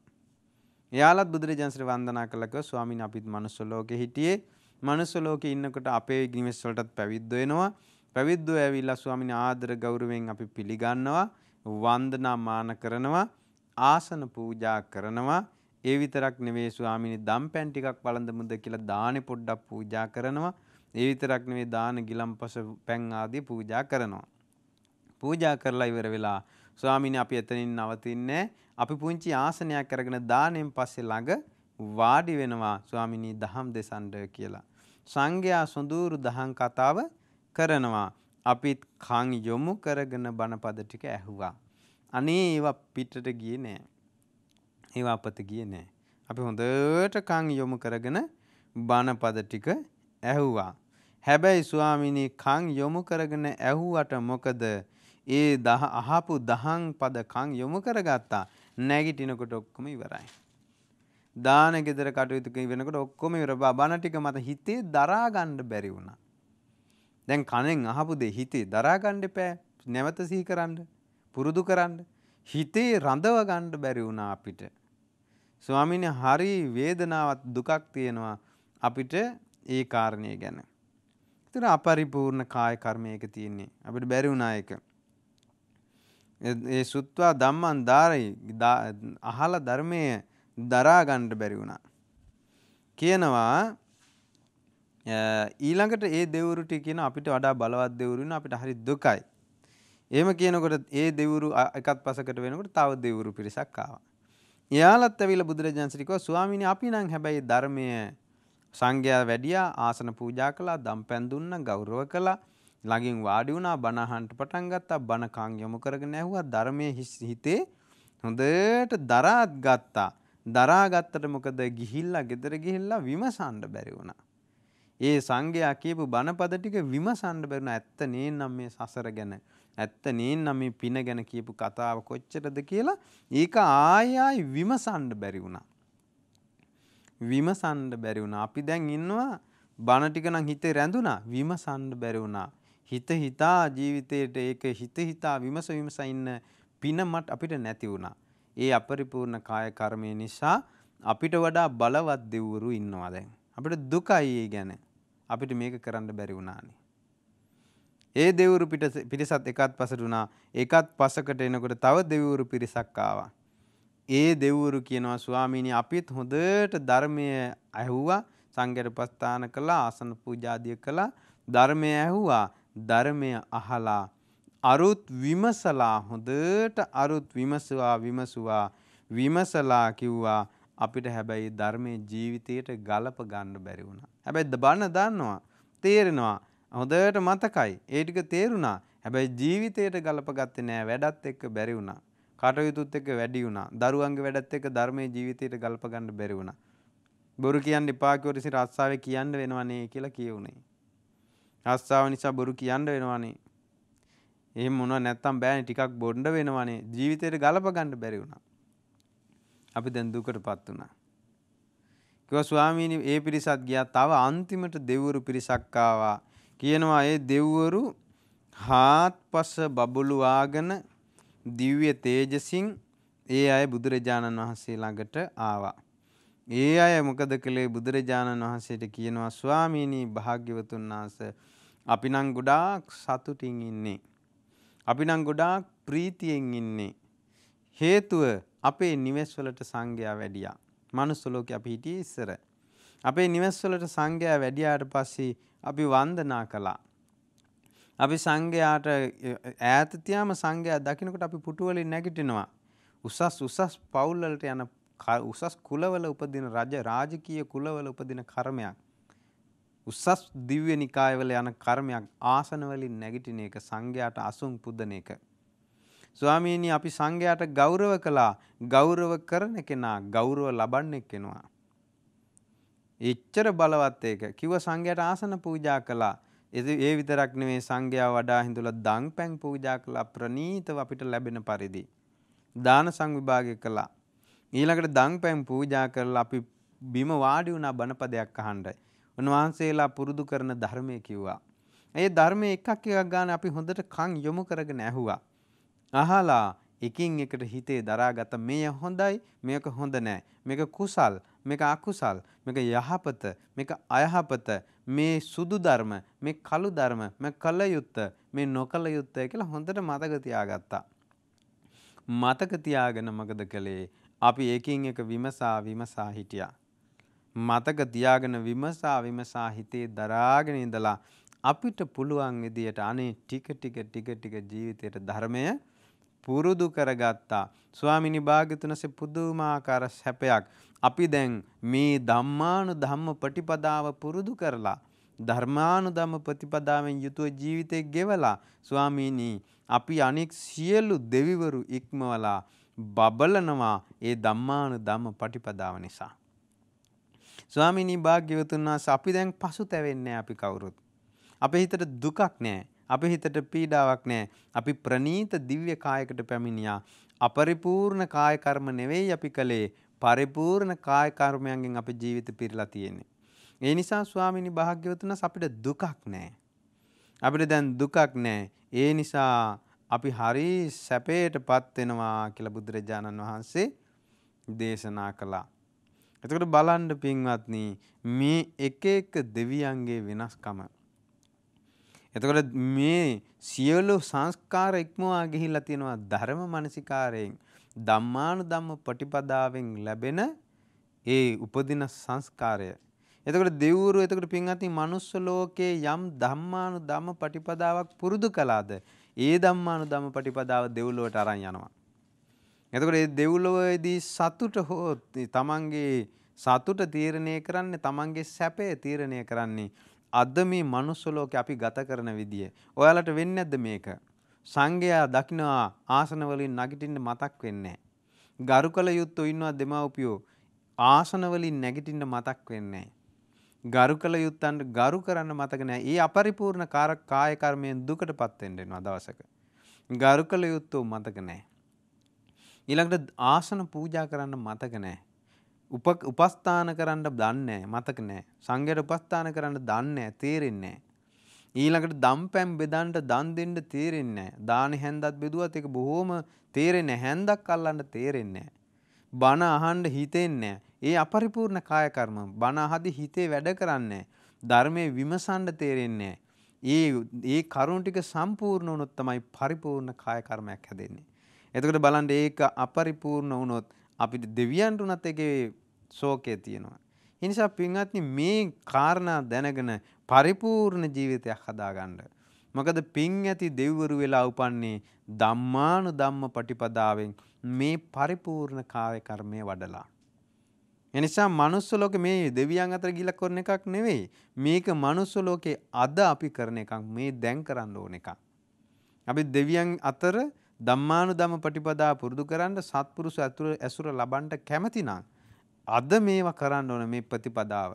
එයාලත් බුදුරජාන්සට වන්දනා කළක ස්වාමීන් අපිත් මනුස්ස ලෝකෙ හිටියේ මනුස්ස ලෝකෙ ඉන්නකොට අපේ නිවෙස් වලටත් පැවිද්ද වෙනවා. පැවිද්දෝ ඇවිල්ලා ස්වාමීන් ආදර ගෞරවයෙන් අපි පිළිගන්නවා, වන්දනා මාන කරනවා, ආසන පූජා කරනවා. ඒ විතරක් නෙවෙයි ස්වාමීන් දම්පැන් ටිකක් වළඳමුද කියලා දානේ පොඩ්ඩක් පූජා කරනවා. ඒ විතරක් නෙවෙයි දාන ගිලම්පස පැන් ආදී පූජා කරනවා. පූජා කරලා ඉවර වෙලා ස්වාමීනි අපි එතනින් නවතින්නේ අපි පුංචි ආසනයක් අරගෙන දාණයෙන් පස්සේ ළඟ වාඩි වෙනවා ස්වාමිනී දහම් දෙසන්ඩ කියලා. සංඝයා සොඳුරු දහම් කතාව කරනවා. අපිත් කං යොමු කරගෙන බණපද ටික ඇහුවා. අනේ ඒවා පිටට ගියේ නෑ. ඒවා අපත ගියේ නෑ. අපි හොඳට කං යොමු කරගෙන බණපද ටික ඇහුවා. හැබැයි ස්වාමිනී කං යොමු කරගෙන ඇහුවට මොකද ඒ දහ අහපු දහං පද කං යොමු කරගත්තා. නැගිටිනකොට ඔක්කොම ඉවරයි. දාන ගෙදර කටයුතු වෙනකොට ඔක්කොම ඉවර බණ ටික මත හිතේ දරා ගන්න බැරි වුණා. දැන් කනෙන් අහපු දේ හිතේ දරා ගන්න එපා. නැවත සිහි කරන්න, පුරුදු කරන්න. හිතේ රඳව ගන්න බැරි වුණා අපිට. ස්වාමීන් හරි වේදනාවක් දුකක් තියෙනවා අපිට ඒ කාරණය ගැන. ඒතර අපරිපූර්ණ කාය කර්මයක තියෙන්නේ. අපිට බැරි වුණා ඒක. ඒ සුත්වා ධම්මන් ධාරයි අහල ධර්මය දරාගණ්ඩ බැරි වුණා. කියනවා ඊළඟට ඒ දෙවරුට කියන අපිට වඩා බලවත් දෙවරුන අපිට හරි දුකයි. ඒම කියනකොට ඒ දෙවරු එකත් පසකට වෙනකට තව දෙවරු පිරිසක්කාව. යාලත් ඇවිල බුදුරජාන්සිරිකව ස්වාමිනි අපි නං හැබැයි ධර්මය සංඝයා වැඩියා ආසන පූජා කලා දම් පැන්දුන්න ගෞරව කලා ළඟින් වාඩි වුණා බණහන්ට පටන් ගත්තා බණ කන් යොමු කරගෙන ඇහුවා ධර්මයේ හිතේ හොඳට දරාත් ගත්තා දරා ගත්තට මොකද ගිහිල්ලා ගෙදර ගිහිල්ලා විමසන්න බැරි වුණා ඒ සංඝයා කියපු බණපද ටික විමසන්න බැරි වුණා ඇත්ත නේනම් මේ සසර ගැන ඇත්ත නේනම් මේ පින ගැන කියපු කතාව කොච්චරද කියලා ඒක ආය ආයි විමසන්න බැරි වුණා විමසන්න බැරි වුණා අපි දැන් ඉන්නවා බණ ටික නම් හිතේ රැඳුණා විමසන්න බැරි වුණා හිත හිතා ජීවිතයට ඒක හිත හිතා විමස විමස ඉන්න පිනමත් අපිට නැති වුණා. ඒ අපරිපූර්ණ කාය කර්මය නිසා අපිට වඩා බලවත් දෙව්වරු ඉන්නවා දැන්. අපිට දුකයි ඒ ගැන. අපිට මේක කරන්න බැරි වුණානේ. ඒ දෙව්වරු පිරිසත් එකත් පසට වුණා. එකත් පසකට එනකොට තව දෙව්වරු පිරිසක් ආවා. ඒ දෙව්වරු කියනවා ස්වාමීනි අපිත් හොඳට ධර්මය ඇහුවා සංඝරපස්ථාන කළා ආසන පූජාදිය කළා ධර්මය ඇහුවා ධර්මය අහලා අරුත් විමසලා හොඳට අරුත් විමසවා විමසුවා විමසලා කිව්වා අපිට හැබැයි ධර්මය ජීවිතයට ගලප ගන්න බැරි වුණා. හැබැයි බණ දන්නවා තේරෙනවා හොඳට මතකයි ඒ ටික තේරුණා. හැබැයි ජීවිතයට ගලපගත්තේ නෑ වැඩත් එක්ක බැරි වුණා. කටයුතුත් එක්ක වැඩි වුණා. දරුවන්ගේ වැඩත් එක්ක ධර්මයේ ජීවිතයට ගලප ගන්න බැරි වුණා. බොරු කියන්න එපා කිව්වට ඉතින් රස්සාවේ කියන්න වෙනවනේ කියලා කියුනේ. ආස්සාව නිසා බොරු කියන්න වෙනවානේ. එහෙම වුණා නැත්තම් බෑනේ ටිකක් බොණ්ඩ වෙනවානේ. ජීවිතේට ගලප ගන්න බැරි වුණා. අපි දැන් දුකටපත් වුණා. කිව්වා ස්වාමීනි ඒ පිරිසත් ගියා. තව අන්තිමට දෙව්වරු පිරිසක් ආවා. කියනවා ඒ දෙව්වරු හාත්පස බබළු ආගෙන දිව්‍ය තේජසින් ඒ අය බුදුරජාණන් වහන්සේ ළඟට ආවා. ඒ අය මොකද කළේ බුදුරජාණන් වහන්සේට කියනවා ස්වාමීනී භාග්‍යවතුන් වහන්සේ අපි නම් ගොඩාක් සතුටින් ඉන්නේ. අපි නම් ගොඩාක් ප්‍රීතියෙන් ඉන්නේ. හේතුව අපේ නිවෙස්වලට සංඝයා වැඩියා. මනුස්ස ලෝකේ අපි හිටියේ ඉස්සර. අපේ නිවෙස්වලට සංඝයා වැඩියාට පස්සේ අපි වන්දනා කළා. අපි සංඝයාට ඈත තියාම සංඝයා දකින්නකොට අපි පුටුවලින් නැගිටිනවා. උසස් උසස් පවුල්වලට යන උසස් කුලවල උපදින රජ රාජකීය කුලවල උපදින කර්මයක්. උසස් දිව්‍ය නිකායවල යන කර්මයක් ආසනවලින් නැගිටින එක සංඝයාට අසුන් පුදන එක. ස්වාමීනි අපි සංඝයාට ගෞරව කළා ගෞරව කරන කෙනා ගෞරව ලබන්නෙක් වෙනවා. එච්චර බලවත් ඒක කිව්ව සංඝයාට ආසන පූජා කළා. ඒ විතරක් නෙමේ සංඝයා වඩා හිඳලා දන්පැන් පූජා කළා ප්‍රණීතව අපිට ලැබෙන පරිදි. දාන සංවිභාගය කළා. ඊළඟට දන්පැන් පූජා කරලා අපි බිම වාඩි වුණා බණපදයක් අහන්නයි. උන්වහන්සේලා පුරුදු කරන ධර්මය කිව්වා. ඒ ධර්මය එකක් එකක් ගන්න අපි හොඳට කන් යොමු කරගෙන ඇහුවා. අහලා එකින් එකට හිතේ දරාගත මේ හොඳයි මේක හොඳ නෑ මේක කුසල් මේක අකුසල් මේක යහපත මේක අයහපත මේ සුදු ධර්ම මේ කළු ධර්ම මේ කළ යුත්ත මේ නොකළ යුත්ත කියලා හොඳට මතක තියාගත්තා මතක තියාගෙන මගද කළේ අපි එකින් එක විමසා විමසා හිටියා මතක තියාගෙන විමසා විමසා හිතේ දරාගෙන ඉඳලා අපිට පුළුවන් විදියට අනේ ටික ටික ටික ටික ජීවිතයට ධර්මය පුරුදු කරගත්තා. ස්වාමිනි භාග්‍යතුනසේ පුදුමාකාර සැපයක්. අපි දැන් මේ ධම්මානු ධම්ම ප්‍රතිපදාව පුරුදු කරලා ධර්මානු ධම්ම ප්‍රතිපදාවෙන් යුතුව ජීවිතය ගෙවලා ස්වාමීනි අපි අනෙක් සියලු දෙවිවරු ඉක්මවලා බබලනවා ඒ ධම්මානු ධම්ම ප්‍රතිපදාව නිසා. ස්වාමිනී භාග්‍යවතුන් වහන්සේ අපි දැන් පසුතැවෙන්නේ අපි කවුරුත්. අපේ හිතට දුකක් නැහැ. අපේ හිතට පීඩාවක් නැහැ. අපි ප්‍රනීත දිව්‍ය කායකට පැමිණියා. අපරිපූර්ණ කාය කර්ම නෙවෙයි අපි කළේ. පරිපූර්ණ කාය කර්මයන්ගෙන් අපේ ජීවිත පිරලා තියෙන්නේ. ඒ නිසා ස්වාමිනී භාග්‍යවතුන් වහන්සේ අපිට දුකක් නැහැ. අපිට දැන් දුකක් නැහැ. ඒ නිසා අපි හරි සැපයට පත් වෙනවා කියලා බුදුරජාණන් වහන්සේ දේශනා කළා. එතකොට බලන්න පින්වත්නි මේ එක එක දෙවියන්ගේ වෙනස්කම. එතකොට මේ සියලු සංස්කාර ඉක්මවා ගිහිල්ලා තියෙනවා ධර්ම මනසිකාරයෙන් ධම්මානු ධම්ම පටිපදාවෙන් ලැබෙන ඒ උපදින සංස්කාරය. එතකොට දෙව්වරු එතකොට පින්වත්නි මනුස්ස ලෝකේ යම් ධම්මානු ධම්ම පටිපදාවක් පුරුදු කළාද ඒ ධම්මානු ධම්ම පටිපදාව දෙව්ලොවට අරන් යනවා. එතකොට ඒ දෙව්ලොවේදී සතුට හෝ තමන්ගේ සතුට තීරණය කරන්නේ තමන්ගේ සැපය තීරණය කරන්නේ අද මේ මනුස්ස ලෝකේ අපි ගත කරන විදිය. ඔයාලට වෙන්නේ නැද්ද මේක? සංඝයා දකින්නා ආසන වලින් නැගිටින්න මතක් වෙන්නේ නැහැ. ගරුකල යුත්තෝ ඉන්නවා දෙමාපියෝ ආසන වලින් නැගිටින්න මතක් වෙන්නේ නැහැ. ගරු කළ යුත්තන්ට ගරු කරන්න මතක නෑ. ඒ අපරිපූර්ණ කාය කර්මයෙන් දුකටපත් වෙන්න වෙනවා දවසක. ගරු කළ යුත්තෝ මතක නෑ. ඊළඟට ආසන පූජා කරන්න මතක නෑ. උපස්ථාන කරන්න දන්නේ මතක නෑ. සංඝයට උපස්ථාන කරන්න දන්නේ තේරෙන්නේ ඊළඟට දම්පැම් බෙදන්න දන් දෙන්න තේරෙන්නේ දාන හැන්දත් බෙදුවත් එක බොහෝම තේරෙන්නේ හැන්දක් අල්ලන්න තේරෙන්නේ බණ අහන්න හිතෙන්නේ ඒ අපරිපූර්ණ කාය කර්ම බණ අහදි හිතේ වැඩ කරන්නේ ධර්මයේ විමසන්න තේරෙන්නේ ඒ ඒ කරුණ ටික සම්පූර්ණ වුණොත් තමයි පරිපූර්ණ කාය කර්මයක් හැදෙන්නේ එතකොට බලන්න ඒක අපරිපූර්ණ වුණොත් අපිට දෙවියන්ට උනත් එකේ ශෝකය තියෙනවා. එනිසා පින්වත්නි මේ කාරණා දැනගෙන පරිපූර්ණ ජීවිතයක් හදාගන්න. මොකද පින් ඇති දෙවිවරු වෙලා උපන්නේ ධම්මානු ධම්ම පටිපදාවෙන් මේ පරිපූර්ණ කාය කර්මය වඩලා. එනිසා මනුස්ස ලෝකේ මේ දෙවියන් අතර ගිහිල්ලා කරන එකක් නෙවෙයි. මේක මනුස්ස ලෝකේ අද අපි කරන එකක්. මේ දැන් කරන්න ඕන එකක්. අපි දෙවියන් අතර ධම්මානු දම පටිපදා පුරුදු කරන්න සත්පුරුෂ ඇතුර ඇසුර ලබන්ට කැමතිනම්. අද මේවා කරන්න ඕන මේ ප්‍රතිපදාව.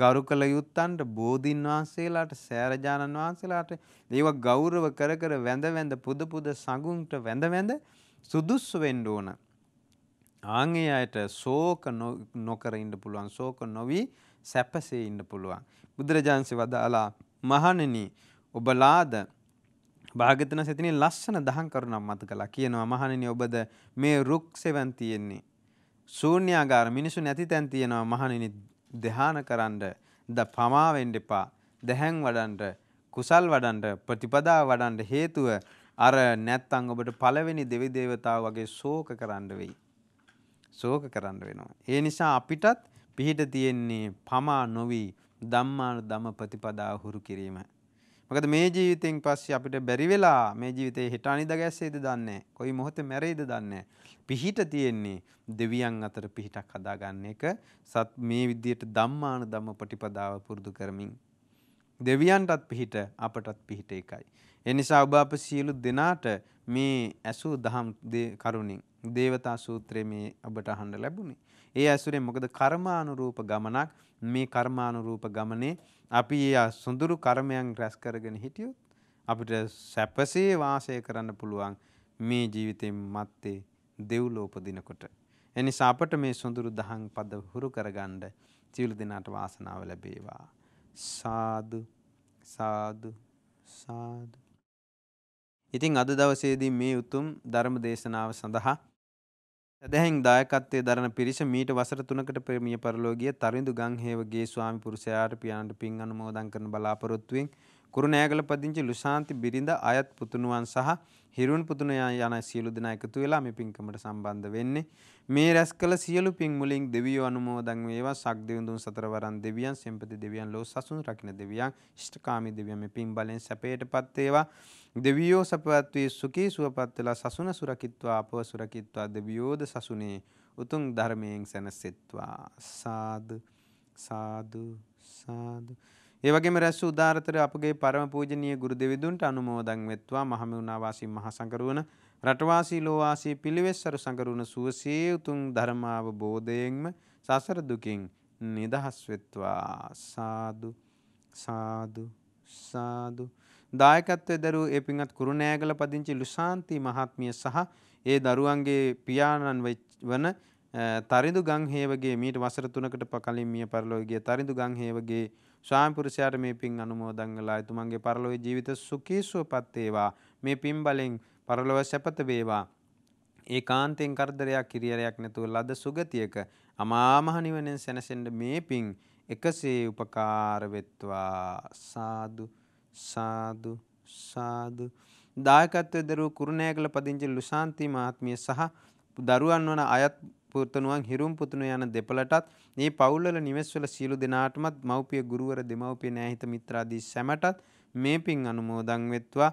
ගරු කළ යුත්තන්ට බෝධීන් වහන්සේලාට සෑරජාණන් වහන්සේලාට දේව ගෞරව කර කර වැඳ වැඳ පුද පුද සඟුන්ට වැඳ වැඳ සුදුස්සු වෙන්න ඕන. ආන්ගේ අයට ශෝක නොකර ඉන්න පුළුවන් ශෝක නොවි සැපසේ ඉන්න පුළුවන්. බුදුරජාන්සේ වදාලා මහණෙනි ඔබලාද භාගතන සතිනේ ලස්සන දහම් කරුණක් මත කළා කියනවා මහණෙනි ඔබද මේ රුක් සෙවන් තියෙන්නේ ශූන්‍යාගාර මිනිසු නැති තැන් තියෙනවා මහණෙනි ධ්‍යාන කරන්ඩ ද පමා වෙන්න එපා දැහැන් වඩන්ඩ කුසල් වඩන්ඩ ප්‍රතිපදා වඩන්ඩ හේතුව අර නැත්තම් ඔබට පළවෙනි දෙවි දේවතාව වගේ ශෝක කරන්න වෙයි ශෝක කරන්න වෙනවා ඒ නිසා අපිටත් පිහිට තියෙන්නේ පමා නොවි ධම්මාන ධම ප්‍රතිපදා හුරු කිරීම මොකද මේ ජීවිතෙන් පස්සේ අපිට බැරි වෙලා මේ ජීවිතේ හිට අනිද ගැස්සේද දන්නේ කොයි මොහොතේ මැරෙයිද දන්නේ පිහිට තියෙන්නේ දෙවියන් අතර පිහිටක් හදාගන්න එක සත් මේ විදියට ධම්මාන ධම්ම ප්‍රතිපදාව පුරුදු කරමින් දෙවියන්ටත් පිහිට අපටත් පිහිට එකයි එනිසා ඔබ අප සියලු දෙනාට මේ ඇසූ දහම් කරුණින් දේවතා සූත්‍රයේ මේ ඔබට අහන්න ලැබුණේ. ඒ ඇසුරෙන් මොකද කර්මානුරූප ගමනක් මේ කර්මානුරූප ගමනේ අපි ඒ සොඳුරු කර්මයන් රැස් කරගෙන හිටියොත් අපිට සැපසේ වාසය කරන්න පුළුවන් මේ ජීවිතයෙන් මත්තේ දෙව්ලෝ උපදිනකොට. එනිසා අපට මේ සොඳුරු දහම් පද හුරු කරගන්න සියලු දෙනාට වාසනාව ලැබේවා. සාදු සාදු සාදු ඉතින් අද දවසේදී මේ උතුම් ධර්ම දේශනාව සඳහා සැදැහැන් දායකත්වයේ දරන පිරිස මීට වසර තුනකට පෙර මිය පරලෝකීය තරිඳු ගංහේවගේ ස්වාමි පුරුෂයාට පියාණන්ට පින් අනුමෝදන් කරන බලාපොරොත්තුවෙන් කුරුණෑගල පදිංචි ලුසාන්ති බිරිඳ අයත් පුතුණුවන් සහ හිරුන් පුතුණයන් යන සියලු දෙනා එකතු වෙලා මේ පින්කමට සම්බන්ධ වෙන්නේ. මේ රැස් කළ සියලු පින් මුලින් දෙවියෝ අනුමෝදන් වේවා. සක්දෙවිඳුන් සතරවරන් දෙවියන්, සෙන්පති දෙවියන්, ලෝ සසුන් රකින්න දෙවියන්, ඉෂ්ඨකාමී දෙවියන් මේ පින් බලෙන් සැපයටපත් වේවා. දෙවියෝ සපවත් වී සුඛී සුවපත් වෙලා සසුන සුරකිත්වා, අපව සුරකිත්වා දෙවියෝද සසුනේ උතුම් ධර්මයෙන් සැනසෙත්වා. සාදු සාදු සාදු ඒ වගේම රැස් වූ උදාරතර අපගේ පරම පූජනීය ගුරු දෙවිඳුන්ට අනුමෝදන් වෙත්වා මහමෙවුනා වාසී මහා සංඝරුවන රටවාසී ලෝවාසී පිළිවෙස්සරු සංකරුණ සුවසේ උතුම් ධර්මාව බෝධයෙන්ම සසර දුකින් නිදහස් වෙත්වා සාදු සාදු සාදු දායකත්වයේ දරුවෝ ඒ පින්වත් කුරුණෑගල පදිංචි ලුසාන්ති මහත්මිය සහ ඒ දරුවන්ගේ පියාණන් වන තරිදු ගංහේවගේ මීට වසර තුනකට පකලින් මිය පරලෝගිය තරිදු ගංහේවගේ ස්වාමිපුරුෂයාට මේ පින් අනුමෝදංගලා එතුමන්ගේ පරලොවේ ජීවිත සුකීසුව පත්තේවා මේ පින් බලෙන් පරලොව සැපත වේවා ඒ කාන්තෙන් කරදරයක් කිරියරයක් නැතුව ලද සුගතියක අමාමහනිවනෙන් සැනසෙන්ඩ මේ පින් එකසේ උපකාරවෙත්වා සාදු සාදු සාදු දායකත්ව දරු කුරුණෑගල පදිංචි ලුසාන්ති මාත්මිය සහ දරුවන් වන අයත් පුතණුවන් හිරුම් පුතුණු යන දෙපළටත් මේ පවුල්වල නිවෙස්වල සියලු දෙනාටමත් මව්පිය ගුරුවර දෙමව්පිය නෑහිත මිත්‍රාදී සැමටත් මේ පින් අනුමෝදන් වෙත්වා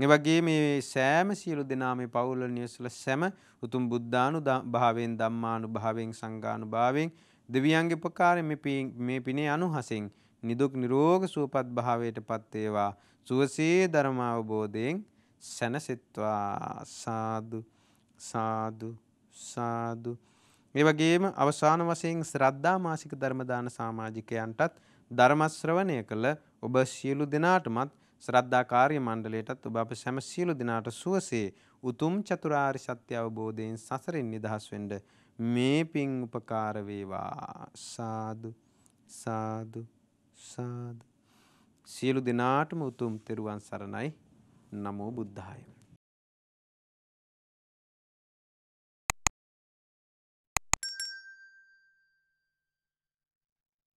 මේ වගේ මේ සෑම සියලු දෙනා මේ පවුල්වල නිවෙස්වල සෑම උතුම් බුද්ධානු භාවයෙන් ධම්මානු භාවයෙන් සංඝානු භාවයෙන් දෙවියන්ගේ උපකාරයෙන් මේ මේ පිනේ අනුහසෙන් නිදුක් නිරෝග සුවපත් භාවයට පත් වේවා සුවසේ ධර්ම අවබෝධයෙන් සැනසෙත්වා සාදු සාදු සාදු මේ වගේම අවසාන වශයෙන් ශ්‍රද්ධා මාසික ධර්මදාන සමාජිකයන්ටත් ධර්මශ්‍රවණය කළ ඔබ සියලු දෙනාටමත් ශ්‍රද්ධා කාර්ය මණ්ඩලයටත් ඔබ අප සැම සියලු දෙනාට සුවසේ උතුම් චතුරාර්ය සත්‍ය අවබෝධයෙන් සසරින් නිදහස් වෙන්න මේ පින් උපකාර වේවා සාදු සාදු සාදු සියලු දෙනාටම උතුම් තෙරුවන් සරණයි නමෝ බුද්ධාය